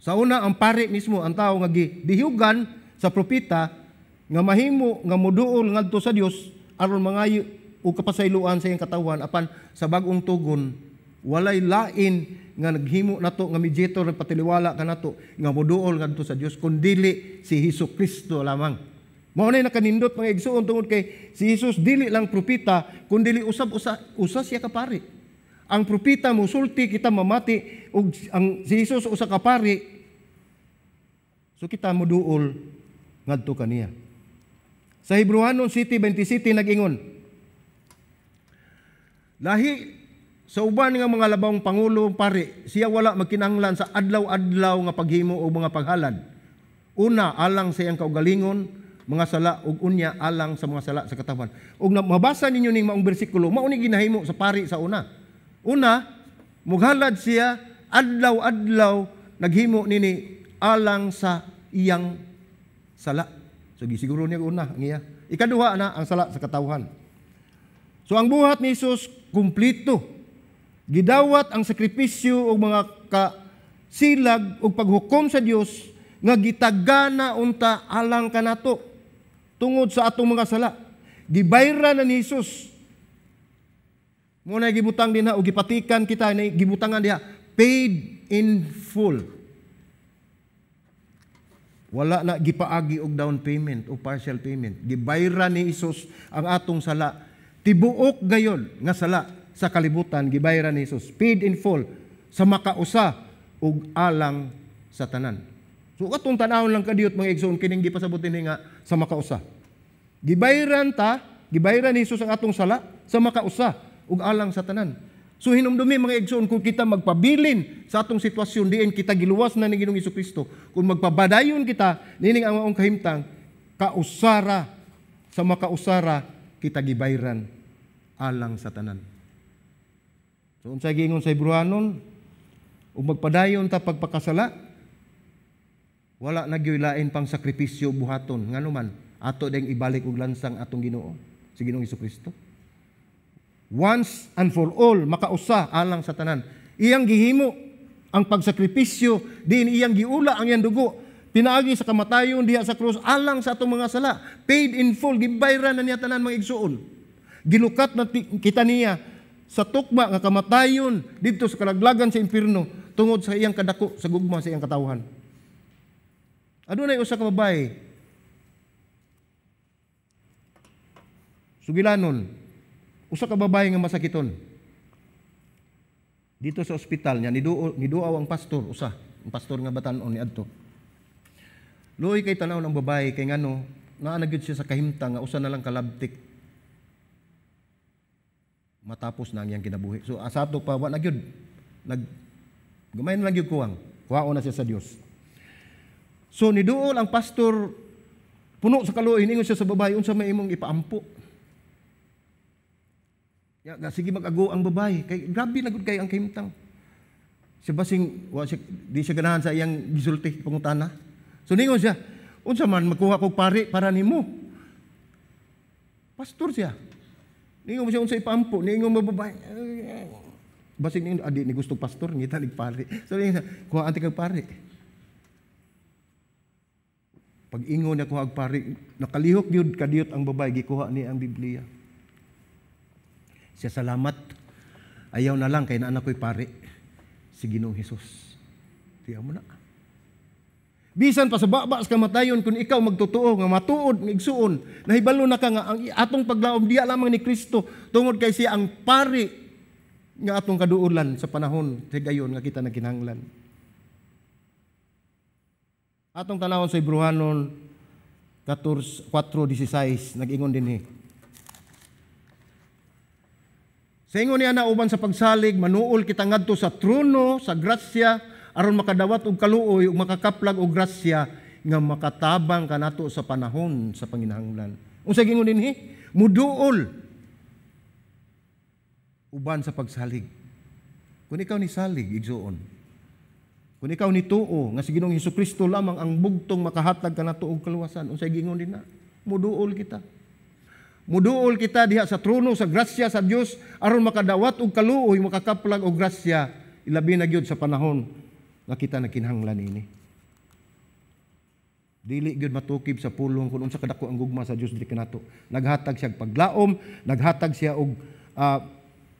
Sa una, ang pari mismo, ang tao nga gihiugan sa propita, nga mahimo, nga muduol ngadto sa Dios aron mangayo o kapasayloan sa iyang katawan apan sa bagong tugon walay lain nga naghimo nato nga mediator nagpatiliwala kanato nga moduol ngadto sa Dios kun dili si Hesus Kristo lamang mao na kanindot mga igsuon tungod kay si Hesus dili lang propita kun dili usab usa usa siya kapari ang propita musulti kita mamati ug ang si Jesus usa ka pari so kita mo duol ngadto kaniya sa Hebrewanon City 27 nagingon lahi sa uban nga mga labawng pangulo pari siya wala magkinanglan sa adlaw-adlaw nga paghimo o mga paghalad una alang sa iyang kaugalingon mga sala ug unya alang sa mga sala sa katawan ug mabasa ninyo ning maong bersikulo mao ni ginahimo sa pari sa una Una, mughalad siya adlaw-adlaw naghimo nini alang sa iyang sala. So gisiguro niya una ang Ikaduha na ang sala sa katawhan. So ang buhat ni Hesus kumplito. Gidawat ang sakripisyo og mga silag og paghukom sa Dios nga gitagana unta alang kanato tungod sa atong mga sala. Gibayra na ni Hesus Muna gibutang din ha, o gipatikan kita, na gibutangan diha, paid in full. Wala na gipaagi og down payment o partial payment. Gibayra ni Isus ang atong sala. Tibuok gayon nga sala sa kalibutan, gibayra ni Isus. Paid in full sa makausa ug alang sa tanan. So katong tanawon lang kadiyot mga igsoon kining gipasabot ni nga sa makausa. Gibayran ta, gibayran ni Hesus ang atong sala sa makausa ug alang sa tanan. So hinumdumi mga igsoon kung kita magpabilin sa atong sitwasyon diin kita giluwas na ni Ginoong Kristo. Kung magpabadayon kita nining ang maong kahimtang kausara sa makausara kita gibayran alang sa tanan. So unsa giingon sa Hebrewanon ug magpadayon ta pagpakasala wala na gyud lain pang sakripisyo buhaton nganuman ato ding ibalik og lansang atong Ginoo si Ginoong Kristo once and for all, makausa alang sa tanan. Iyang gihimo ang pagsakripisyo, din iyang giula ang iyang dugo, pinaagi sa kamatayon diha sa krus alang sa atong mga sala. Paid in full, gibayran na niya tanan mga igsuon. Gilukat na kita niya sa tukma nga kamatayon didto sa kalaglagan sa impierno tungod sa iyang kadako sa gugma sa iyang katawhan. Adunay usa ka babaye Sugilanon, usa ka babae nga masakiton. Dito sa ospital niya niduo niduaw ang pastor usa, ang pastor nga batanon ni Adto. Luoy kay tanaw ng babae kay ngano naa na gyud siya sa kahimtang nga usa na lang kalabtik. Matapos na ang iyang kinabuhi. So asato ah, pa wala na gyud nag gumay na lang gyud kuwang. Kuwaon na siya sa Dios. So niduol ang pastor puno sa kaluoy ningon siya sa babae unsa may imong ipaampo Ya, na sige mag ang babae. Kay, grabe na gud kay ang kahimtang. Siya basing, wa siya, di siya ganahan sa iyang gisulti pangutana. So ningon siya, unsa man magkuha kog pari para nimo. Pastor siya. Ningon mo siya unsa ipampo, ningon mo babae. Basing ningon adi ni gusto pastor, ngita lig pari. So ningon siya, kuha anti kag pari. Pag ingon na kuha og pari, nakalihok gyud kadiyot ang babae gikuha ni ang Biblia. Siya salamat. Ayaw na lang kay na anak ko'y pare. Si Ginoong Hesus. Tiyaw mo na. Bisan pa sa baba sa kamatayon kung ikaw magtotoo nga matuod nga igsuon nahibalo na ka nga ang atong paglaom diya lamang ni Kristo tungod kay siya ang pari nga atong kaduolan sa panahon higayon nga kita naginanglan. Atong tanawon sa Hebrewanon 14:16 nag-ingon dinhi. Eh. Saingon niya na uban sa pagsalig, manuol kita ngadto sa trono, sa grasya, aron makadawat og kaluoy ug makakaplag og grasya nga makatabang kanato sa panahon sa panginahanglan. Unsa gingon dinhi? Muduol uban sa pagsalig. Kung ikaw ni salig igsuon. Kung ikaw ni tuo nga si Ginoong Hesukristo lamang ang bugtong makahatag kanato og kaluwasan, unsay gingon din na? Muduol kita. Muduol kita diha sa trono sa grasya sa Dios aron makadawat og kaluoy makakaplag og grasya ilabi na gyud sa panahon nga kita nakinhanglan ini. Dili gyud matukib sa pulong kun unsa kadako ang gugma sa Dios diri kanato. Naghatag siya og paglaom, naghatag siya og uh,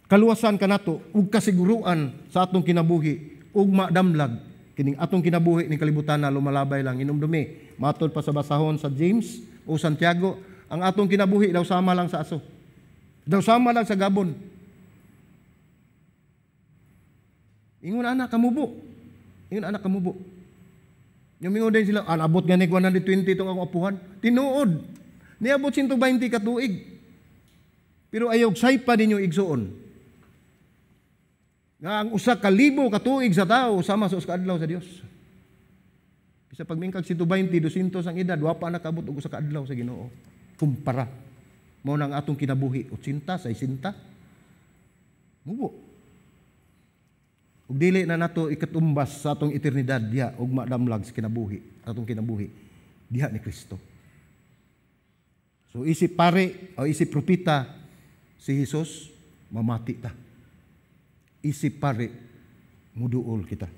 kaluwasan kanato og kasiguruan sa atong kinabuhi ug madamlag kining atong kinabuhi ni kalibutan na lumalabay lang inumdumi matod pa sa basahon sa James o Santiago ang atong kinabuhi daw sama lang sa aso. Daw sama lang sa gabon. Ingon anak kamubo. Ingon anak kamubo. Yung mingon din sila, alabot nga ni 20 itong akong apuhan. Tinuod. Niabot 120 katuig. Pero ayog say pa din ninyo igsuon. Nga ang usa ka libo katuig sa tao sama sa usa sa Dios. Bisa pagmingkag 120, 200 ang edad, wa pa nakabot og usa ka adlaw sa Ginoo kumpara. Mao nang atong kinabuhi, 80, 60. Mubo. Ug dili na nato ikatumbas sa atong eternidad diha ug madamlag sa kinabuhi, atong kinabuhi diha ni Kristo. So isip pare o isip propita si Jesus mamati ta. Isip pare muduol kita.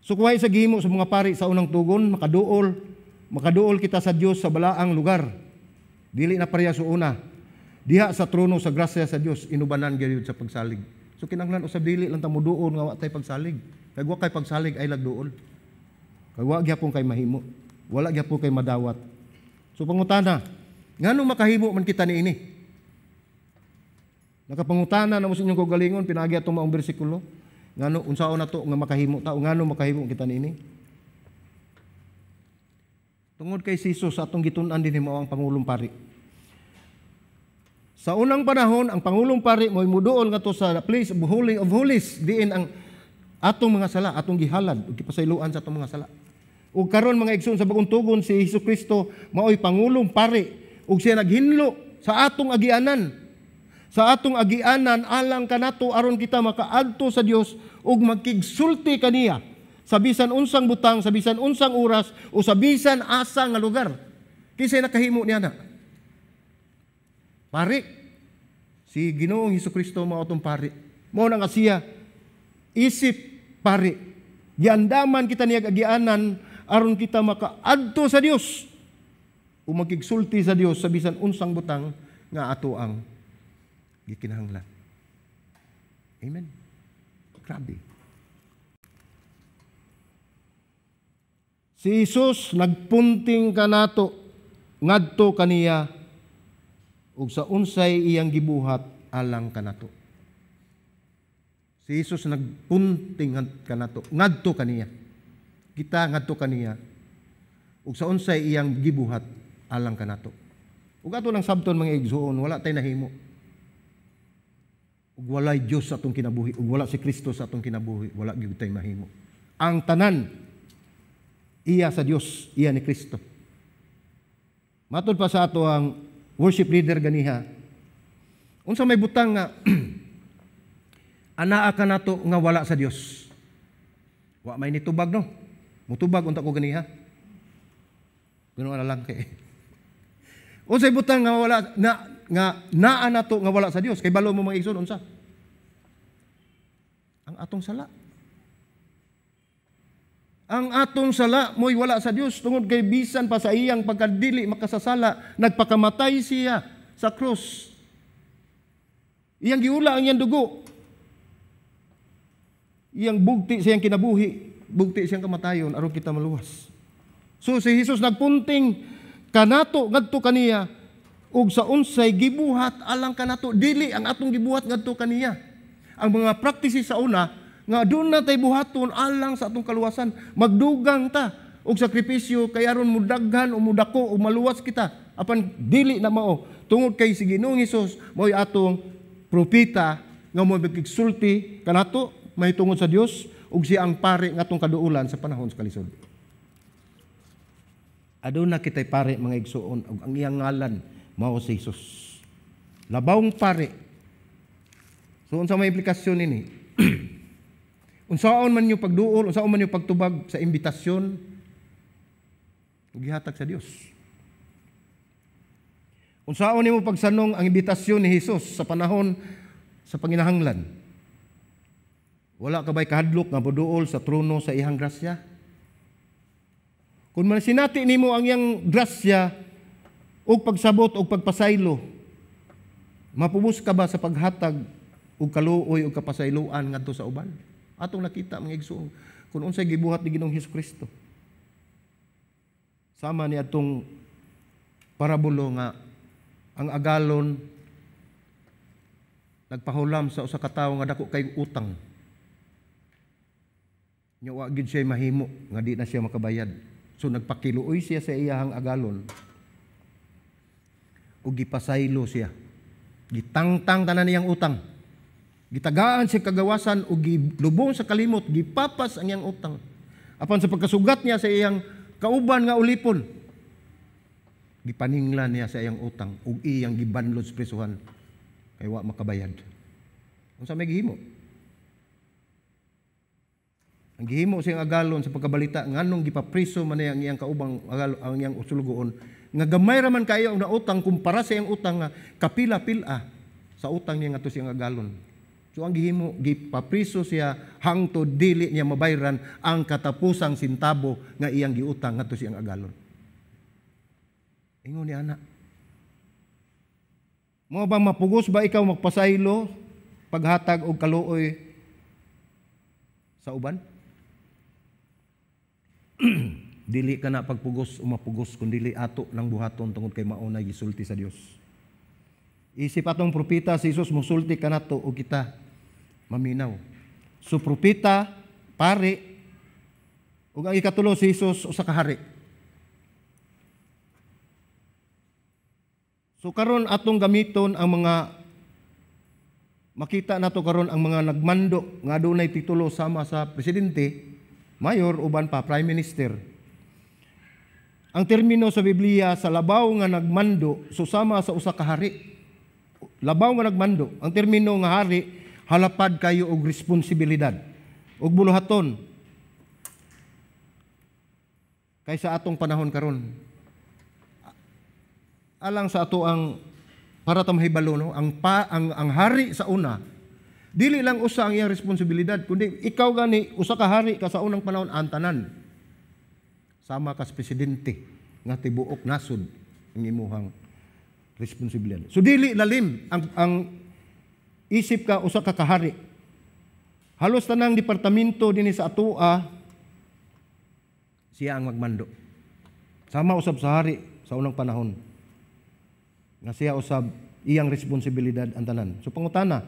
So kuhay sa gihimo sa mga pari sa unang tugon makaduol makaduol kita sa Dios sa balaang lugar. Dili na pareha sa una. Diha sa trono sa grasya sa Dios inubanan gyud sa pagsalig. So kinahanglan usab dili lang ta muduol nga wa tay pagsalig. Kay wa kay pagsalig ay lagduol. Kay wa gyapon kay mahimo. Wala gyapon kay madawat. So pangutana, ngano makahimo man kita niini? Nakapangutana na mo sa inyong kagalingon, pinaagi atong maong bersikulo. Ngano unsaon nato nga makahimo ta? Ngano makahimo kita niini? Tungod kay si Jesus atong gitun-an din mao ang pangulong pari. Sa unang panahon, ang pangulong pari mo muduol nga to sa place of holy of holies diin ang atong mga sala, atong gihalad ug gipasayloan sa atong mga sala. Ug karon mga igsoon sa bagong tugon si Hesus Kristo maoy pangulong pari ug siya naghinlo sa atong agianan sa atong agianan alang kanato aron kita makaadto sa Dios ug magkigsulti kaniya sa bisan unsang butang, sa bisan unsang oras, o sa bisan asa nga lugar. Kisay nakahimo niya na. Pari, si Ginoong Hesus Kristo mao tong pari. Mao nga siya isip pari. Giandaman kita niya kagianan aron kita makaadto sa Dios o magigsulti sa Dios sa bisan unsang butang nga ato ang gikinahanglan. Amen. Grabe. Si Isus nagpunting kanato ngadto kaniya ug sa unsay iyang gibuhat alang kanato. Si Isus nagpunting kanato ngadto kaniya. Kita ngadto kaniya ug sa unsay iyang gibuhat alang kanato. Ug ato nang sabton mga igsoon wala tay nahimo. Ug walay Dios sa atong kinabuhi, ug wala si Kristo sa atong kinabuhi, wala gyud tay mahimo. Ang tanan iya sa Dios, iya ni Kristo. Matod pa sa ato ang worship leader ganiha. Unsa may butang nga anaa ka nato nga wala sa Dios. Wa may nitubag no. Mutubag unta ko ganiha. Kuno na lang kay. Unsa butang nga wala na nga naa nato nga wala sa Dios kay balo mo mga igsoon unsa? Ang atong sala ang atong sala mo'y wala sa Dios tungod kay bisan pa sa iyang pagkadili makasasala nagpakamatay siya sa krus iyang giula ang iyang dugo iyang bugti sa iyang kinabuhi bugti siyang kamatayon aron kita maluwas so si Hesus nagpunting kanato ngadto kaniya ug sa unsay gibuhat alang kanato dili ang atong gibuhat ngadto kaniya ang mga practices sa una nga doon na tay buhaton alang sa atong kaluwasan. Magdugang ta og sakripisyo kay aron mo daghan o mudako o maluwas kita apan dili na mao tungod kay si Ginoong Hesus moy atong propita nga mo bigigsulti kanato may tungod sa Dios og siya ang pare nga atong kaduulan sa panahon sa kalisod. Aduna kitay pare mga igsuon og ang iyang ngalan mao si Hesus. Labawng pare. So unsa may implikasyon ini? Unsaon man yung pagduol, unsaon man yung pagtubag sa imbitasyon, gihatag sa Dios. Unsaon nimo pagsanong ang imbitasyon ni Hesus sa panahon sa panginahanglan? Wala ka bay kahadlok nga moduol sa trono sa ihang grasya? Kung man sinati nimo ang iyang grasya og pagsabot og pagpasaylo, mapubos ka ba sa paghatag og kaluoy og kapasayloan ngadto sa uban? Atong nakita mga igsoon kung unsay gibuhat ni Ginoong Hesus Kristo. Sama ni atong parabolo nga ang agalon nagpahulam sa usa ka tawo nga dako kay utang. Nya wa gid siya mahimo nga di na siya makabayad. So nagpakiluoy siya sa iyang agalon. Ug gipasaylo siya. Gitangtang tanan niyang utang. Gitagaan sa kagawasan o gilubong sa kalimot, gipapas ang iyang utang. Apan sa pagkasugat niya sa iyang kauban nga ulipon, gipaninglan niya sa iyang utang ug iyang gibanlod sa prisuhan kay wa makabayad. Unsa may gihimo? Ang gihimo sa iyang agalon sa pagkabalita nganong gipapriso man niya ang iyang kaubang agalon ang iyang usulugoon nga gamay ra man kayo ang utang kumpara sa iyang utang nga kapila-pila sa utang niya nga to siyang agalon So ang gihimo gipapriso siya hangto dili niya mabayran ang katapusang sintabo nga iyang giutang ngadto siyang agalon. Ingon ni ana. Mo ba mapugos ba ikaw magpasaylo paghatag og kaluoy sa uban? dili ka na pagpugos o mapugos kun dili ato ng buhaton tungod kay mao na gisulti sa Dios. Isip atong propita si Jesus musulti kanato o kita maminaw. So propeta, pare, ug ang ikatulo si Hesus usa ka hari. So karon atong gamiton ang mga makita nato karon ang mga nagmando nga dunay titulo sama sa presidente, mayor uban pa prime minister. Ang termino sa Biblia sa labaw nga nagmando susama sa usa ka hari. Labaw nga nagmando, ang termino nga hari halapad kayo og responsibilidad. Ug buluhaton kaysa atong panahon karon. Alang sa ato ang para ta mahibalo no, ang pa, ang ang hari sa una dili lang usa ang iyang responsibilidad kundi ikaw gani usa ka hari ka sa unang panahon ang tanan. Sama ka presidente nga tibuok nasod ang imuhang responsibilidad. So dili lalim ang ang isip ka usa ka kahari. Halos tanang departamento dinhi sa atoa siya ang magmando. Sama usab sa hari sa unang panahon. Nga siya usab iyang responsibilidad ang tanan. So pangutana,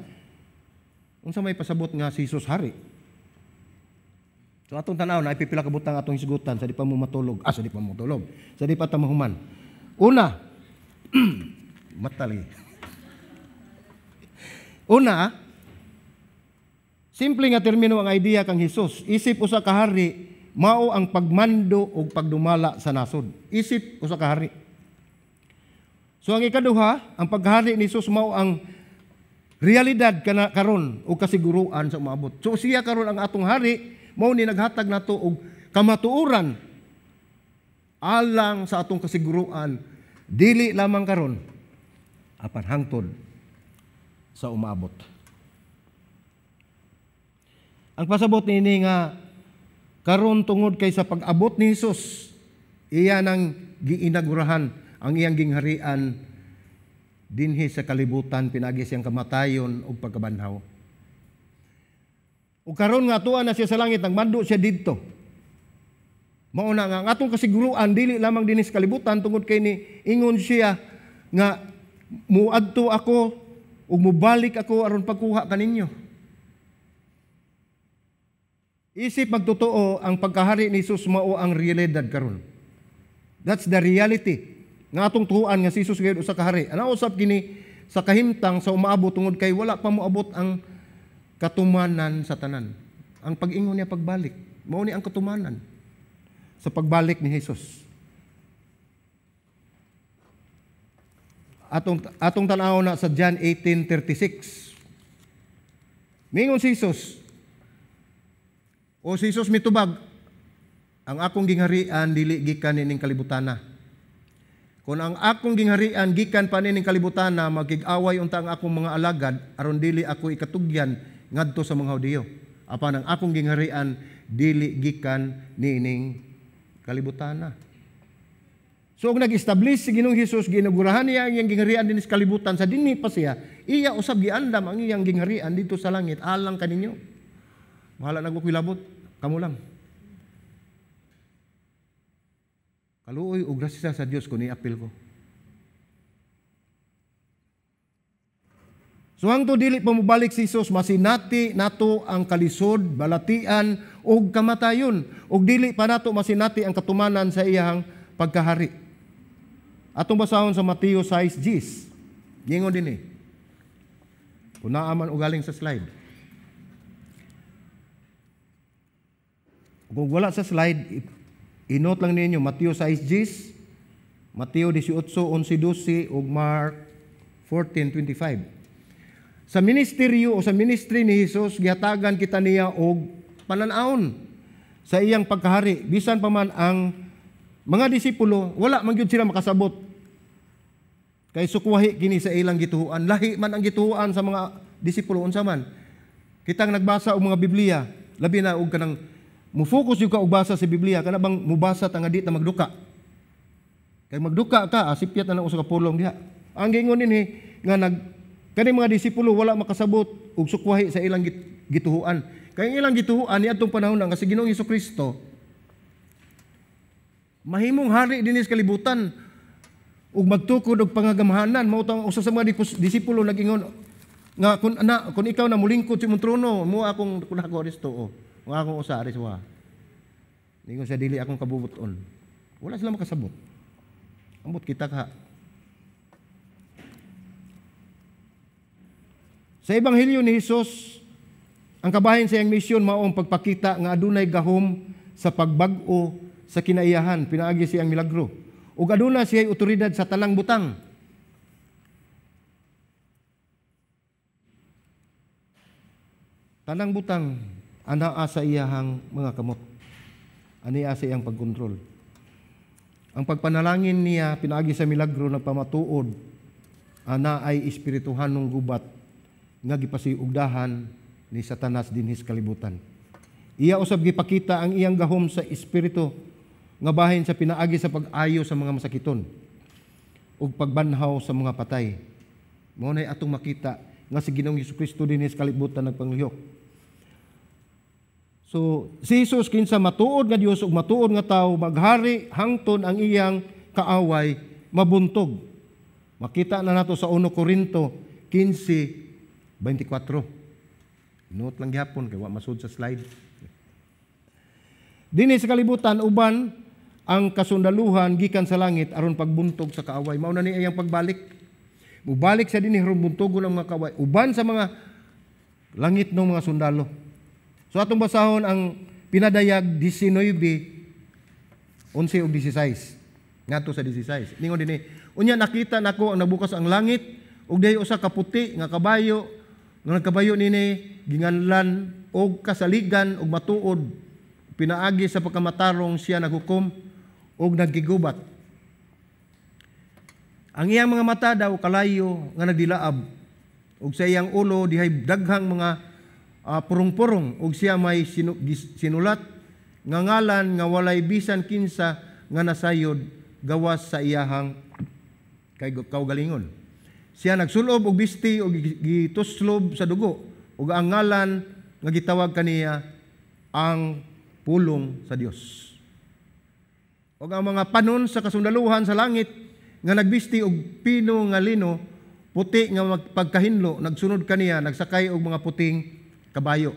unsa may pasabot nga si Jesus hari? So atong tanaw na ipipila ka butang atong isgutan sa di pa mo matulog, ah, sa di pa mo matulog, sa di pa ta Una, matali. Una, simple nga termino ang idea kang Hesus. Isip usa ka hari mao ang pagmando o pagdumala sa nasod. Isip usa ka hari. So ang ikaduha, ang paghari ni Hesus mao ang realidad kana karon o kasiguruan sa umabot. So siya karon ang atong hari mao ni naghatag nato og kamatuoran alang sa atong kasiguruan dili lamang karon apan hangtod sa umabot. Ang pasabot nini nga karon tungod kay sa pag-abot ni Hesus, iya nang giinagurahan ang iyang gingharian dinhi sa kalibutan pinagi siyang kamatayon ug pagkabanhaw. Ug karon nga tuwa na siya sa langit nang mando siya didto. Mao na nga ang atong kasiguruan dili lamang dinhi sa kalibutan tungod kay ni ingon siya nga muadto ako ug mubalik ako aron pagkuha kaninyo. Isip magtotoo ang pagkahari ni Jesus mao ang realidad karon. That's the reality nga atong tuuan nga si Jesus gayud usa ka hari. Ana usab kini sa kahimtang sa umaabot tungod kay wala pa moabot ang katumanan sa tanan. Ang pag-ingon niya pagbalik, mao ni ang katumanan sa pagbalik ni Jesus. atong atong tan-aw na sa John 18:36. Mingon si Jesus, O si Jesus mitubag, ang akong gingharian dili gikan nining kalibutana. Kung ang akong gingharian gikan pa nining kalibutana, magigaway unta ang akong mga alagad aron dili ako ikatugyan ngadto sa mga Hudiyo. Apan ang akong gingharian dili gikan nining kalibutana. So og nag-establish si Ginoong Hesus ginugurahan niya ang iyang gingharian dinis kalibutan sa dinhi pa siya, iya usab giandam ang iyang gingharian dito sa langit alang kaninyo. Mahala nagwa labot, kamo lang. Kaluoy og grasya sa Dios ko ni apil ko. So hangto dili pa si Hesus masinati nato ang kalisod, balatian ug kamatayon ug dili pa nato masinati ang katumanan sa iyang pagkahari. Atong basahon sa Mateo 6:10. Ningon din eh. Unaa man ugaling sa slide. Kung wala sa slide, inot lang ninyo Mateo 6:10, Mateo 18:11-12 ug Mark 14:25. Sa ministeryo o sa ministry ni Hesus gihatagan kita niya og pananaon sa iyang pagkahari bisan pa man ang mga disipulo, wala man gyud sila makasabot. Kay sukwahi kini sa ilang gituhuan, lahi man ang gituhuan sa mga disipulo unsa man. Kitang nagbasa og mga Biblia, labi na og kanang mo-focus jud ka og basa sa Biblia kana bang mubasa ta nga di ta magduka. Kay magduka ka, asipyat ah, na lang usa ka pulong diha. Ang gingon ni eh, nga nag kani mga disipulo wala makasabot og sukwahi sa ilang gituhuan. Kay ilang gituhuan ni atong panahon nga si Ginoong Hesus Kristo Mahimong hari dinis kalibutan ug magtukod og pangagamhanan mao tang usa sa mga disipulo nagingon nga kun ana kun ikaw na mulingkod sa imong trono mo akong kunako aristo oh. o mo akong usa aris wa ningon sa dili akong kabubuton wala sila makasabot ambot kita ka Sa ebanghelyo ni Hesus, ang kabahin sa iyang misyon mao ang pagpakita nga adunay gahom sa pagbag-o sa kinaiyahan, pinaagi siyang milagro. O aduna siya'y otoridad sa talang butang. Tanang butang ana asa iyahang mga kamot. Ani asa iyang pagkontrol. Ang pagpanalangin niya pinaagi sa milagro nagpamatuod ana ay espirituhan ng gubat nga gipasiugdahan ni Satanas dinhis kalibutan. Iya usab gipakita ang iyang gahom sa espiritu nga bahin sa pinaagi sa pag-ayo sa mga masakiton ug pagbanhaw sa mga patay. Mao nay atong makita nga si Ginoong Hesus Kristo dinhi sa kalibutan nagpanglihok. So, si Jesus kinsa matuod nga Dios ug matuod nga tawo maghari hangtod ang iyang kaaway mabuntog. Makita na nato sa 1 Korinto 15:24. Note lang gyapon kay wa masud sa slide. Dinhi sa kalibutan uban ang kasundaluhan gikan sa langit aron pagbuntog sa kaaway. Mao na ni iyang pagbalik. Mubalik sa dinhi aron buntogon ang mga kaaway uban sa mga langit ng mga sundalo. So atong basahon ang pinadayag 19 11 ug 16 ngadto sa 16. Ningon dinhi, unya nakita nako ang nabukas ang langit ug dahi usa ka puti nga kabayo nga nagkabayo nini ginganlan og kasaligan og matuod pinaagi sa pagkamatarong siya naghukom ug nagigubat. Ang iyang mga mata daw kalayo nga nagdilaab ug sa iyang ulo dihay daghang mga uh, purong-purong ug siya may sinu- sinulat nga ngalan nga walay bisan kinsa nga nasayod gawas sa iyahang kay kaugalingon. Siya nagsulob og bisti og gituslob sa dugo ug ang ngalan nga gitawag kaniya ang pulong sa Dios o ang mga panon sa kasundaluhan sa langit nga nagbisti og pino nga lino puti nga pagkahinlo nagsunod kaniya nagsakay og mga puting kabayo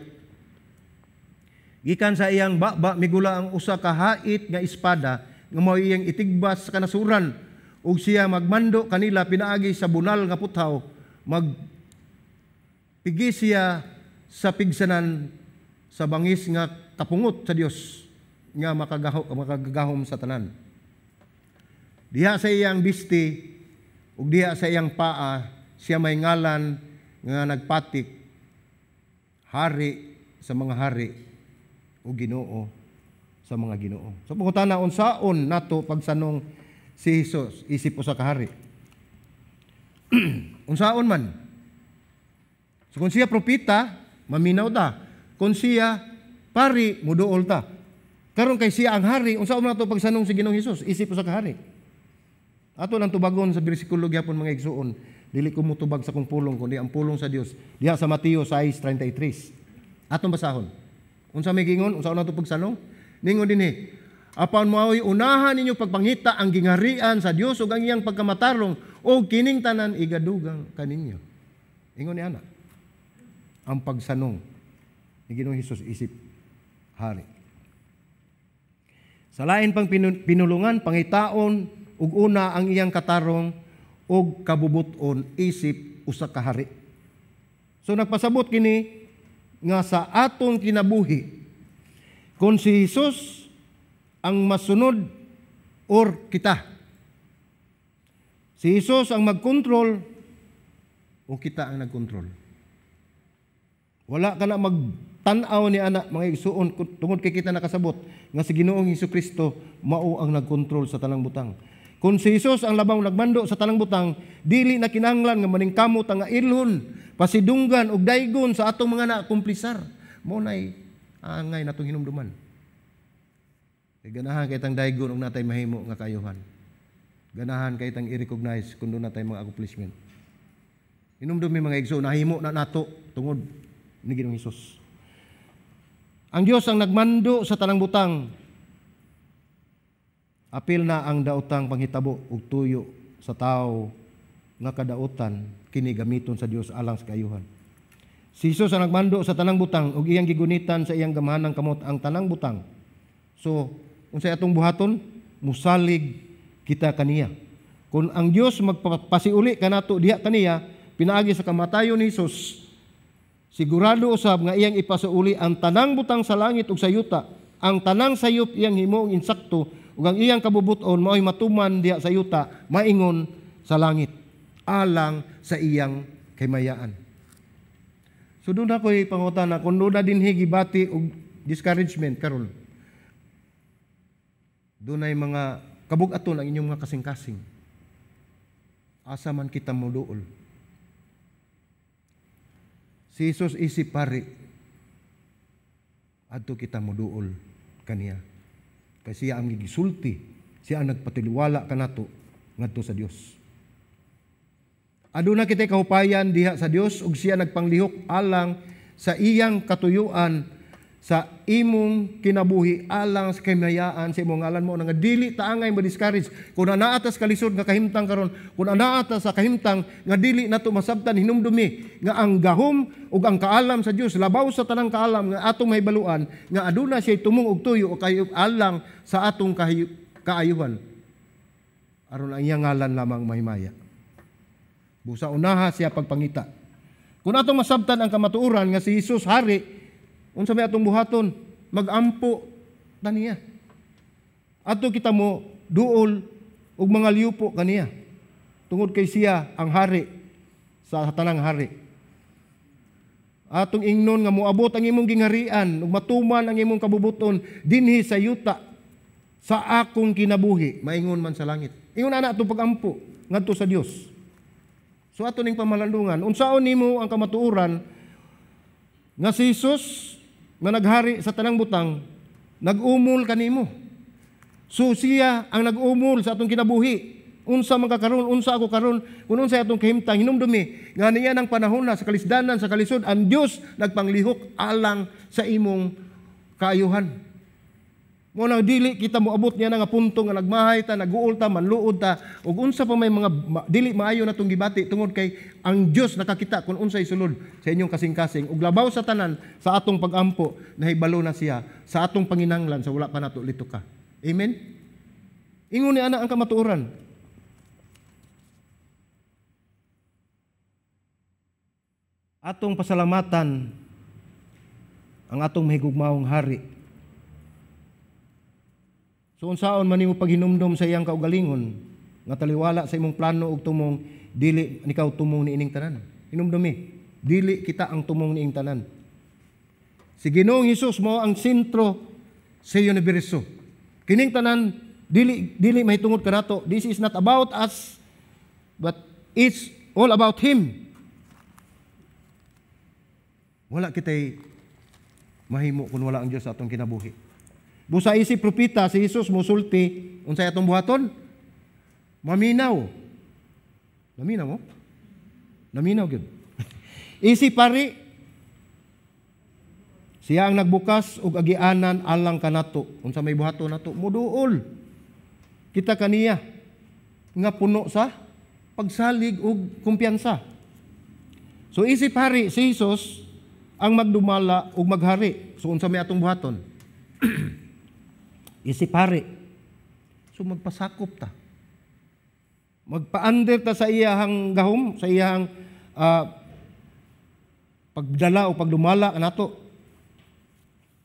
gikan sa iyang baba migula ang usa ka hait nga espada nga mao iyang itigbas sa kanasuran ug siya magmando kanila pinaagi sa bunal nga puthaw mag pigi siya sa pigsanan sa bangis nga kapungot sa Dios nga makagahom, makagagahom sa tanan. Diha sa iyang bisti ug diha sa iyang paa siya may ngalan nga nagpatik hari sa mga hari o Ginoo sa mga Ginoo. So na, unsaon nato pagsanong si Hesus isip usa ka hari. unsaon man? So kung siya propita, maminaw ta. Kung siya pari, muduol ta. Karon kay siya ang hari, unsa man ato pagsanong si Ginoong Hesus? Isip usa ka hari. Ato lang tubagon sa bersikulo gyapon mga igsuon, dili ko mutubag sa kong pulong kundi ang pulong sa Dios. Diha sa Mateo 6:33. Atong basahon. Unsa may gingon? Unsa na ato pagsanong? Ningon dinhi, apan mao'y unahan ninyo pagpangita ang gingarian sa Dios ug ang iyang pagkamatarong o kining tanan igadugang kaninyo. Ingon ni ana. Ang pagsanong ni Ginoong Hesus isip hari. Sa lain pang pinulungan, pangitaon, ug una ang iyang katarong, ug kabubuton, isip, usa ka hari. So nagpasabot kini nga sa atong kinabuhi, kung si Jesus ang masunod or kita. Si Jesus ang magkontrol o kita ang nagkontrol. Wala ka na magtanaw ni anak, mga igsuon, tungod kay kita nakasabot, nga si Ginoong Hesus Kristo, mao ang nagkontrol sa tanang butang. Kung si Jesus ang labaw nagmando sa tanang butang, dili na kinanglan nga maningkamot ang ilhon, pasidunggan ug daygon sa atong mga naakumplisar. Mo nay angay natong hinumduman. Kay ganahan kay tang daygon ug natay mahimo nga kayuhan. Ganahan kay tang i-recognize kun do natay mga accomplishment. Hinumdum mi mga igsoon nahimo na nato tungod ni Ginoong Hesus. Ang Dios ang nagmando sa tanang butang. Apil na ang daotang panghitabo ug tuyo sa tao nga kadaotan kini gamiton sa Dios alang sa kayuhan. Si Jesus ang nagmando sa tanang butang ug iyang gigunitan sa iyang gamahanang kamot ang tanang butang. So, unsay atong buhaton? Musalig kita kaniya. Kung ang Dios magpasiuli kanato diha kaniya, pinaagi sa kamatayon ni Jesus, Sigurado usab nga iyang ipasuuli ang tanang butang sa langit ug sa yuta, ang tanang sayop iyang himuong insakto ug ang iyang kabubuton mao'y matuman diha sa yuta, maingon sa langit alang sa iyang kahimayaan. So doon ako pangutan na kung doon na din higibati og discouragement karon. Doon ay mga kabug-aton ang inyong mga kasing-kasing. Asa man kita mo dool Si Jesus isip pari. Adto kita moduol kaniya. Kay siya ang gigisulti, siya ang nagpatiliwala kanato ngadto sa Dios. Aduna kita kaupayan diha sa Dios ug siya nagpanglihok alang sa iyang katuyuan sa imong kinabuhi alang sa kahimayaan sa imong ngalan mo nga dili ta angay ma-discourage kun anaa ta sa kalisod nga kahimtang karon kun anaa ta sa kahimtang nga dili nato masabtan hinumdumi nga ang gahom ug ang kaalam sa Dios labaw sa tanang kaalam nga atong mahibaluan nga aduna siya tumong og tuyo o kayo alang sa atong kaayuhan aron ang iyang ngalan lamang mahimaya busa unaha siya pagpangita kun atong masabtan ang kamatuoran nga si Hesus hari unsa may atong buhaton, magampo kaniya. Ato kita mo duol ug mga liupo kaniya. Tungod kay siya ang hari sa tanang hari. Atong ingnon nga moabot ang imong gingharian ug matuman ang imong kabubuton dinhi sa yuta sa akong kinabuhi maingon man sa langit. Ingon ana atong pagampo ngadto sa Dios. So ato ning pamalandungan, unsaon nimo ang kamatuoran nga si Jesus nga naghari sa tanang butang, nag-umol kanimo. So siya ang nag-umol sa atong kinabuhi. Unsa man kakaroon, unsa ako karon, kun unsa atong kahimtang hinumdumi nga niya nang panahon na sa kalisdanan sa kalisod ang Dios nagpanglihok alang sa imong kaayuhan. Mo na dili kita moabot niya nga punto nga nagmahay ta, naguol ta, manluod ta ug unsa pa may mga ma, dili maayo na tong gibati tungod kay ang Dios nakakita kung unsay sulod sa inyong kasing-kasing ug labaw sa tanan sa atong pagampo nahibalo na siya sa atong panginanglan sa wala pa nato lito ka. Amen. Ingon ni ana ang kamatuoran. Atong pasalamatan ang atong mahigugmaong hari So unsaon man nimo paghinumdom sa iyang kaugalingon nga taliwala sa imong plano og tumong dili nikaw tumong niining tanan. Hinumdom eh. Dili kita ang tumong niing tanan. Si Ginoong Hesus mo ang sentro sa universo. Kining tanan dili dili mahitungod kanato. This is not about us but it's all about him. Wala kitay mahimo kung wala ang Dios sa atong kinabuhi. Busa isi propita si Jesus musulti unsay atong buhaton? Maminaw. Naminaw mo? Oh. Naminaw gyud. isi pari siya ang nagbukas og agianan alang kanato unsa may buhaton nato muduol kita kaniya nga puno sa pagsalig og kumpiyansa so isi pari si Jesus ang magdumala og maghari so unsa may atong buhaton isipari. So magpasakop ta. Magpaandar ta sa iyahang gahom, sa iyahang uh, pagdala o paglumala kanato.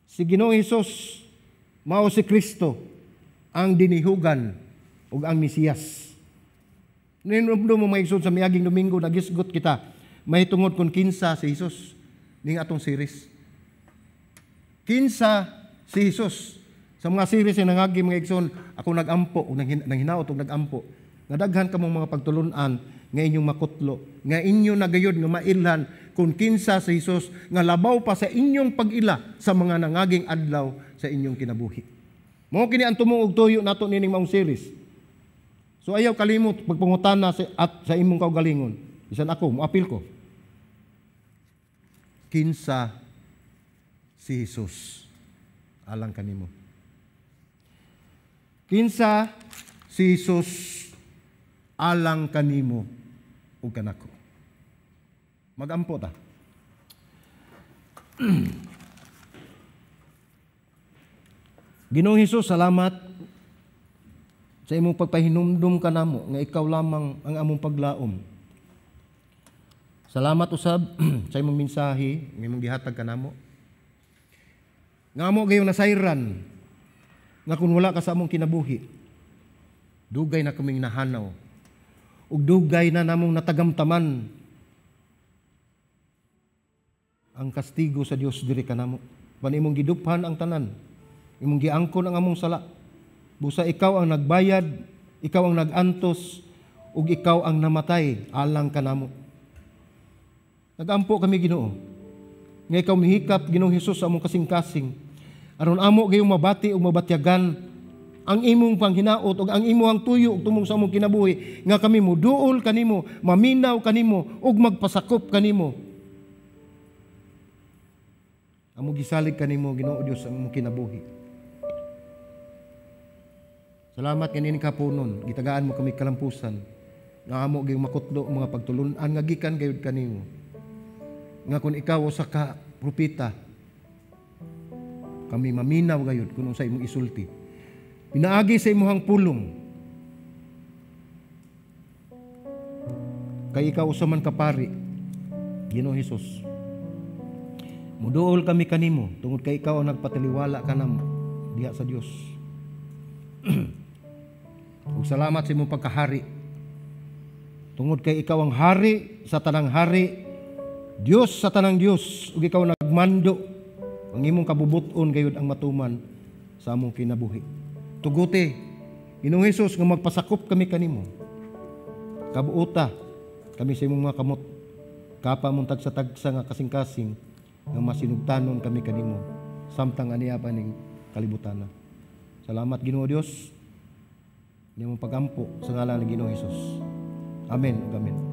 Si Ginoong Hesus mao si Kristo ang dinihugan ug ang Mesiyas. Ninumdo mo maigsoon sa miaging Domingo nagisgot kita mahitungod kun kinsa si Hesus ning atong series. Kinsa si Hesus sa mga series na nangagi mga igsoon, ako nagampo, o nanghinaot, o nagampo. Nadaghan ka mong mga pagtulunan, nga inyong makutlo, nga inyo nagayod nga mailhan, kung kinsa sa Hesus nga labaw pa sa inyong pag-ila sa mga nangaging adlaw sa inyong kinabuhi. Mao kini ang tumuog tuyo nato nining maong series. So ayaw kalimot pagpangutana sa, at sa imong kaugalingon. Bisan ako, moapil ko. Kinsa si Jesus alang kanimo. Kinsa si Jesus alang kanimo ug kanako. Magampo ta. Ginoong Hesus, salamat sa imong pagpahinumdum kanamo nga ikaw lamang ang among paglaom. Salamat usab sa imong mensahe nga imong gihatag kanamo. Nga amo gayong nasayran nga kung wala ka sa among kinabuhi, dugay na kaming nahanaw. Ug dugay na namong natagamtaman ang kastigo sa Dios diri kanamo. Ban imong giduphan ang tanan, imong giangkon ang among sala. Busa ikaw ang nagbayad, ikaw ang nagantos, ug ikaw ang namatay alang kanamo. Nagampo kami Ginoo. Nga ikaw mihikap Ginoong Hesus sa among kasing-kasing aron amo gayong mabati ug mabatyagan ang imong panghinaot ug ang imong tuyo ug tumong sa among kinabuhi nga kami mo kanimo maminaw kanimo ug magpasakop kanimo amo gisalig kanimo Ginoo Dios ang imong kinabuhi Salamat kanin kapunon gitagaan mo kami kalampusan nga amo gyud makutlo mga pagtulon-an nga gikan gayud kanimo nga kung ikaw sa ka propeta kami maminaw gayud kung sa imong isulti. Pinaagi sa imong pulong. Kay ikaw sa man kapari, Ginoo Hesus. Muduol kami kanimo tungod kay ikaw ang nagpataliwala kanam diha sa Dios. Ug salamat sa imong pagkahari. Tungod kay ikaw ang hari sa tanang hari, Dios sa tanang Dios ug ikaw nagmando ang imong kabubuton gayud ang matuman sa among kinabuhi. Tugote, Ginoong Hesus nga magpasakop kami kanimo. Kabuota kami sa imong mga kamot. Kapa mong tagsa-tagsa nga kasing-kasing nga masinugtanon kami kanimo samtang aniya pa ning kalibutana. Salamat Ginoo Dios. Nimo pagampo sa ngalan ng Ginoo Hesus. Amen. Amen.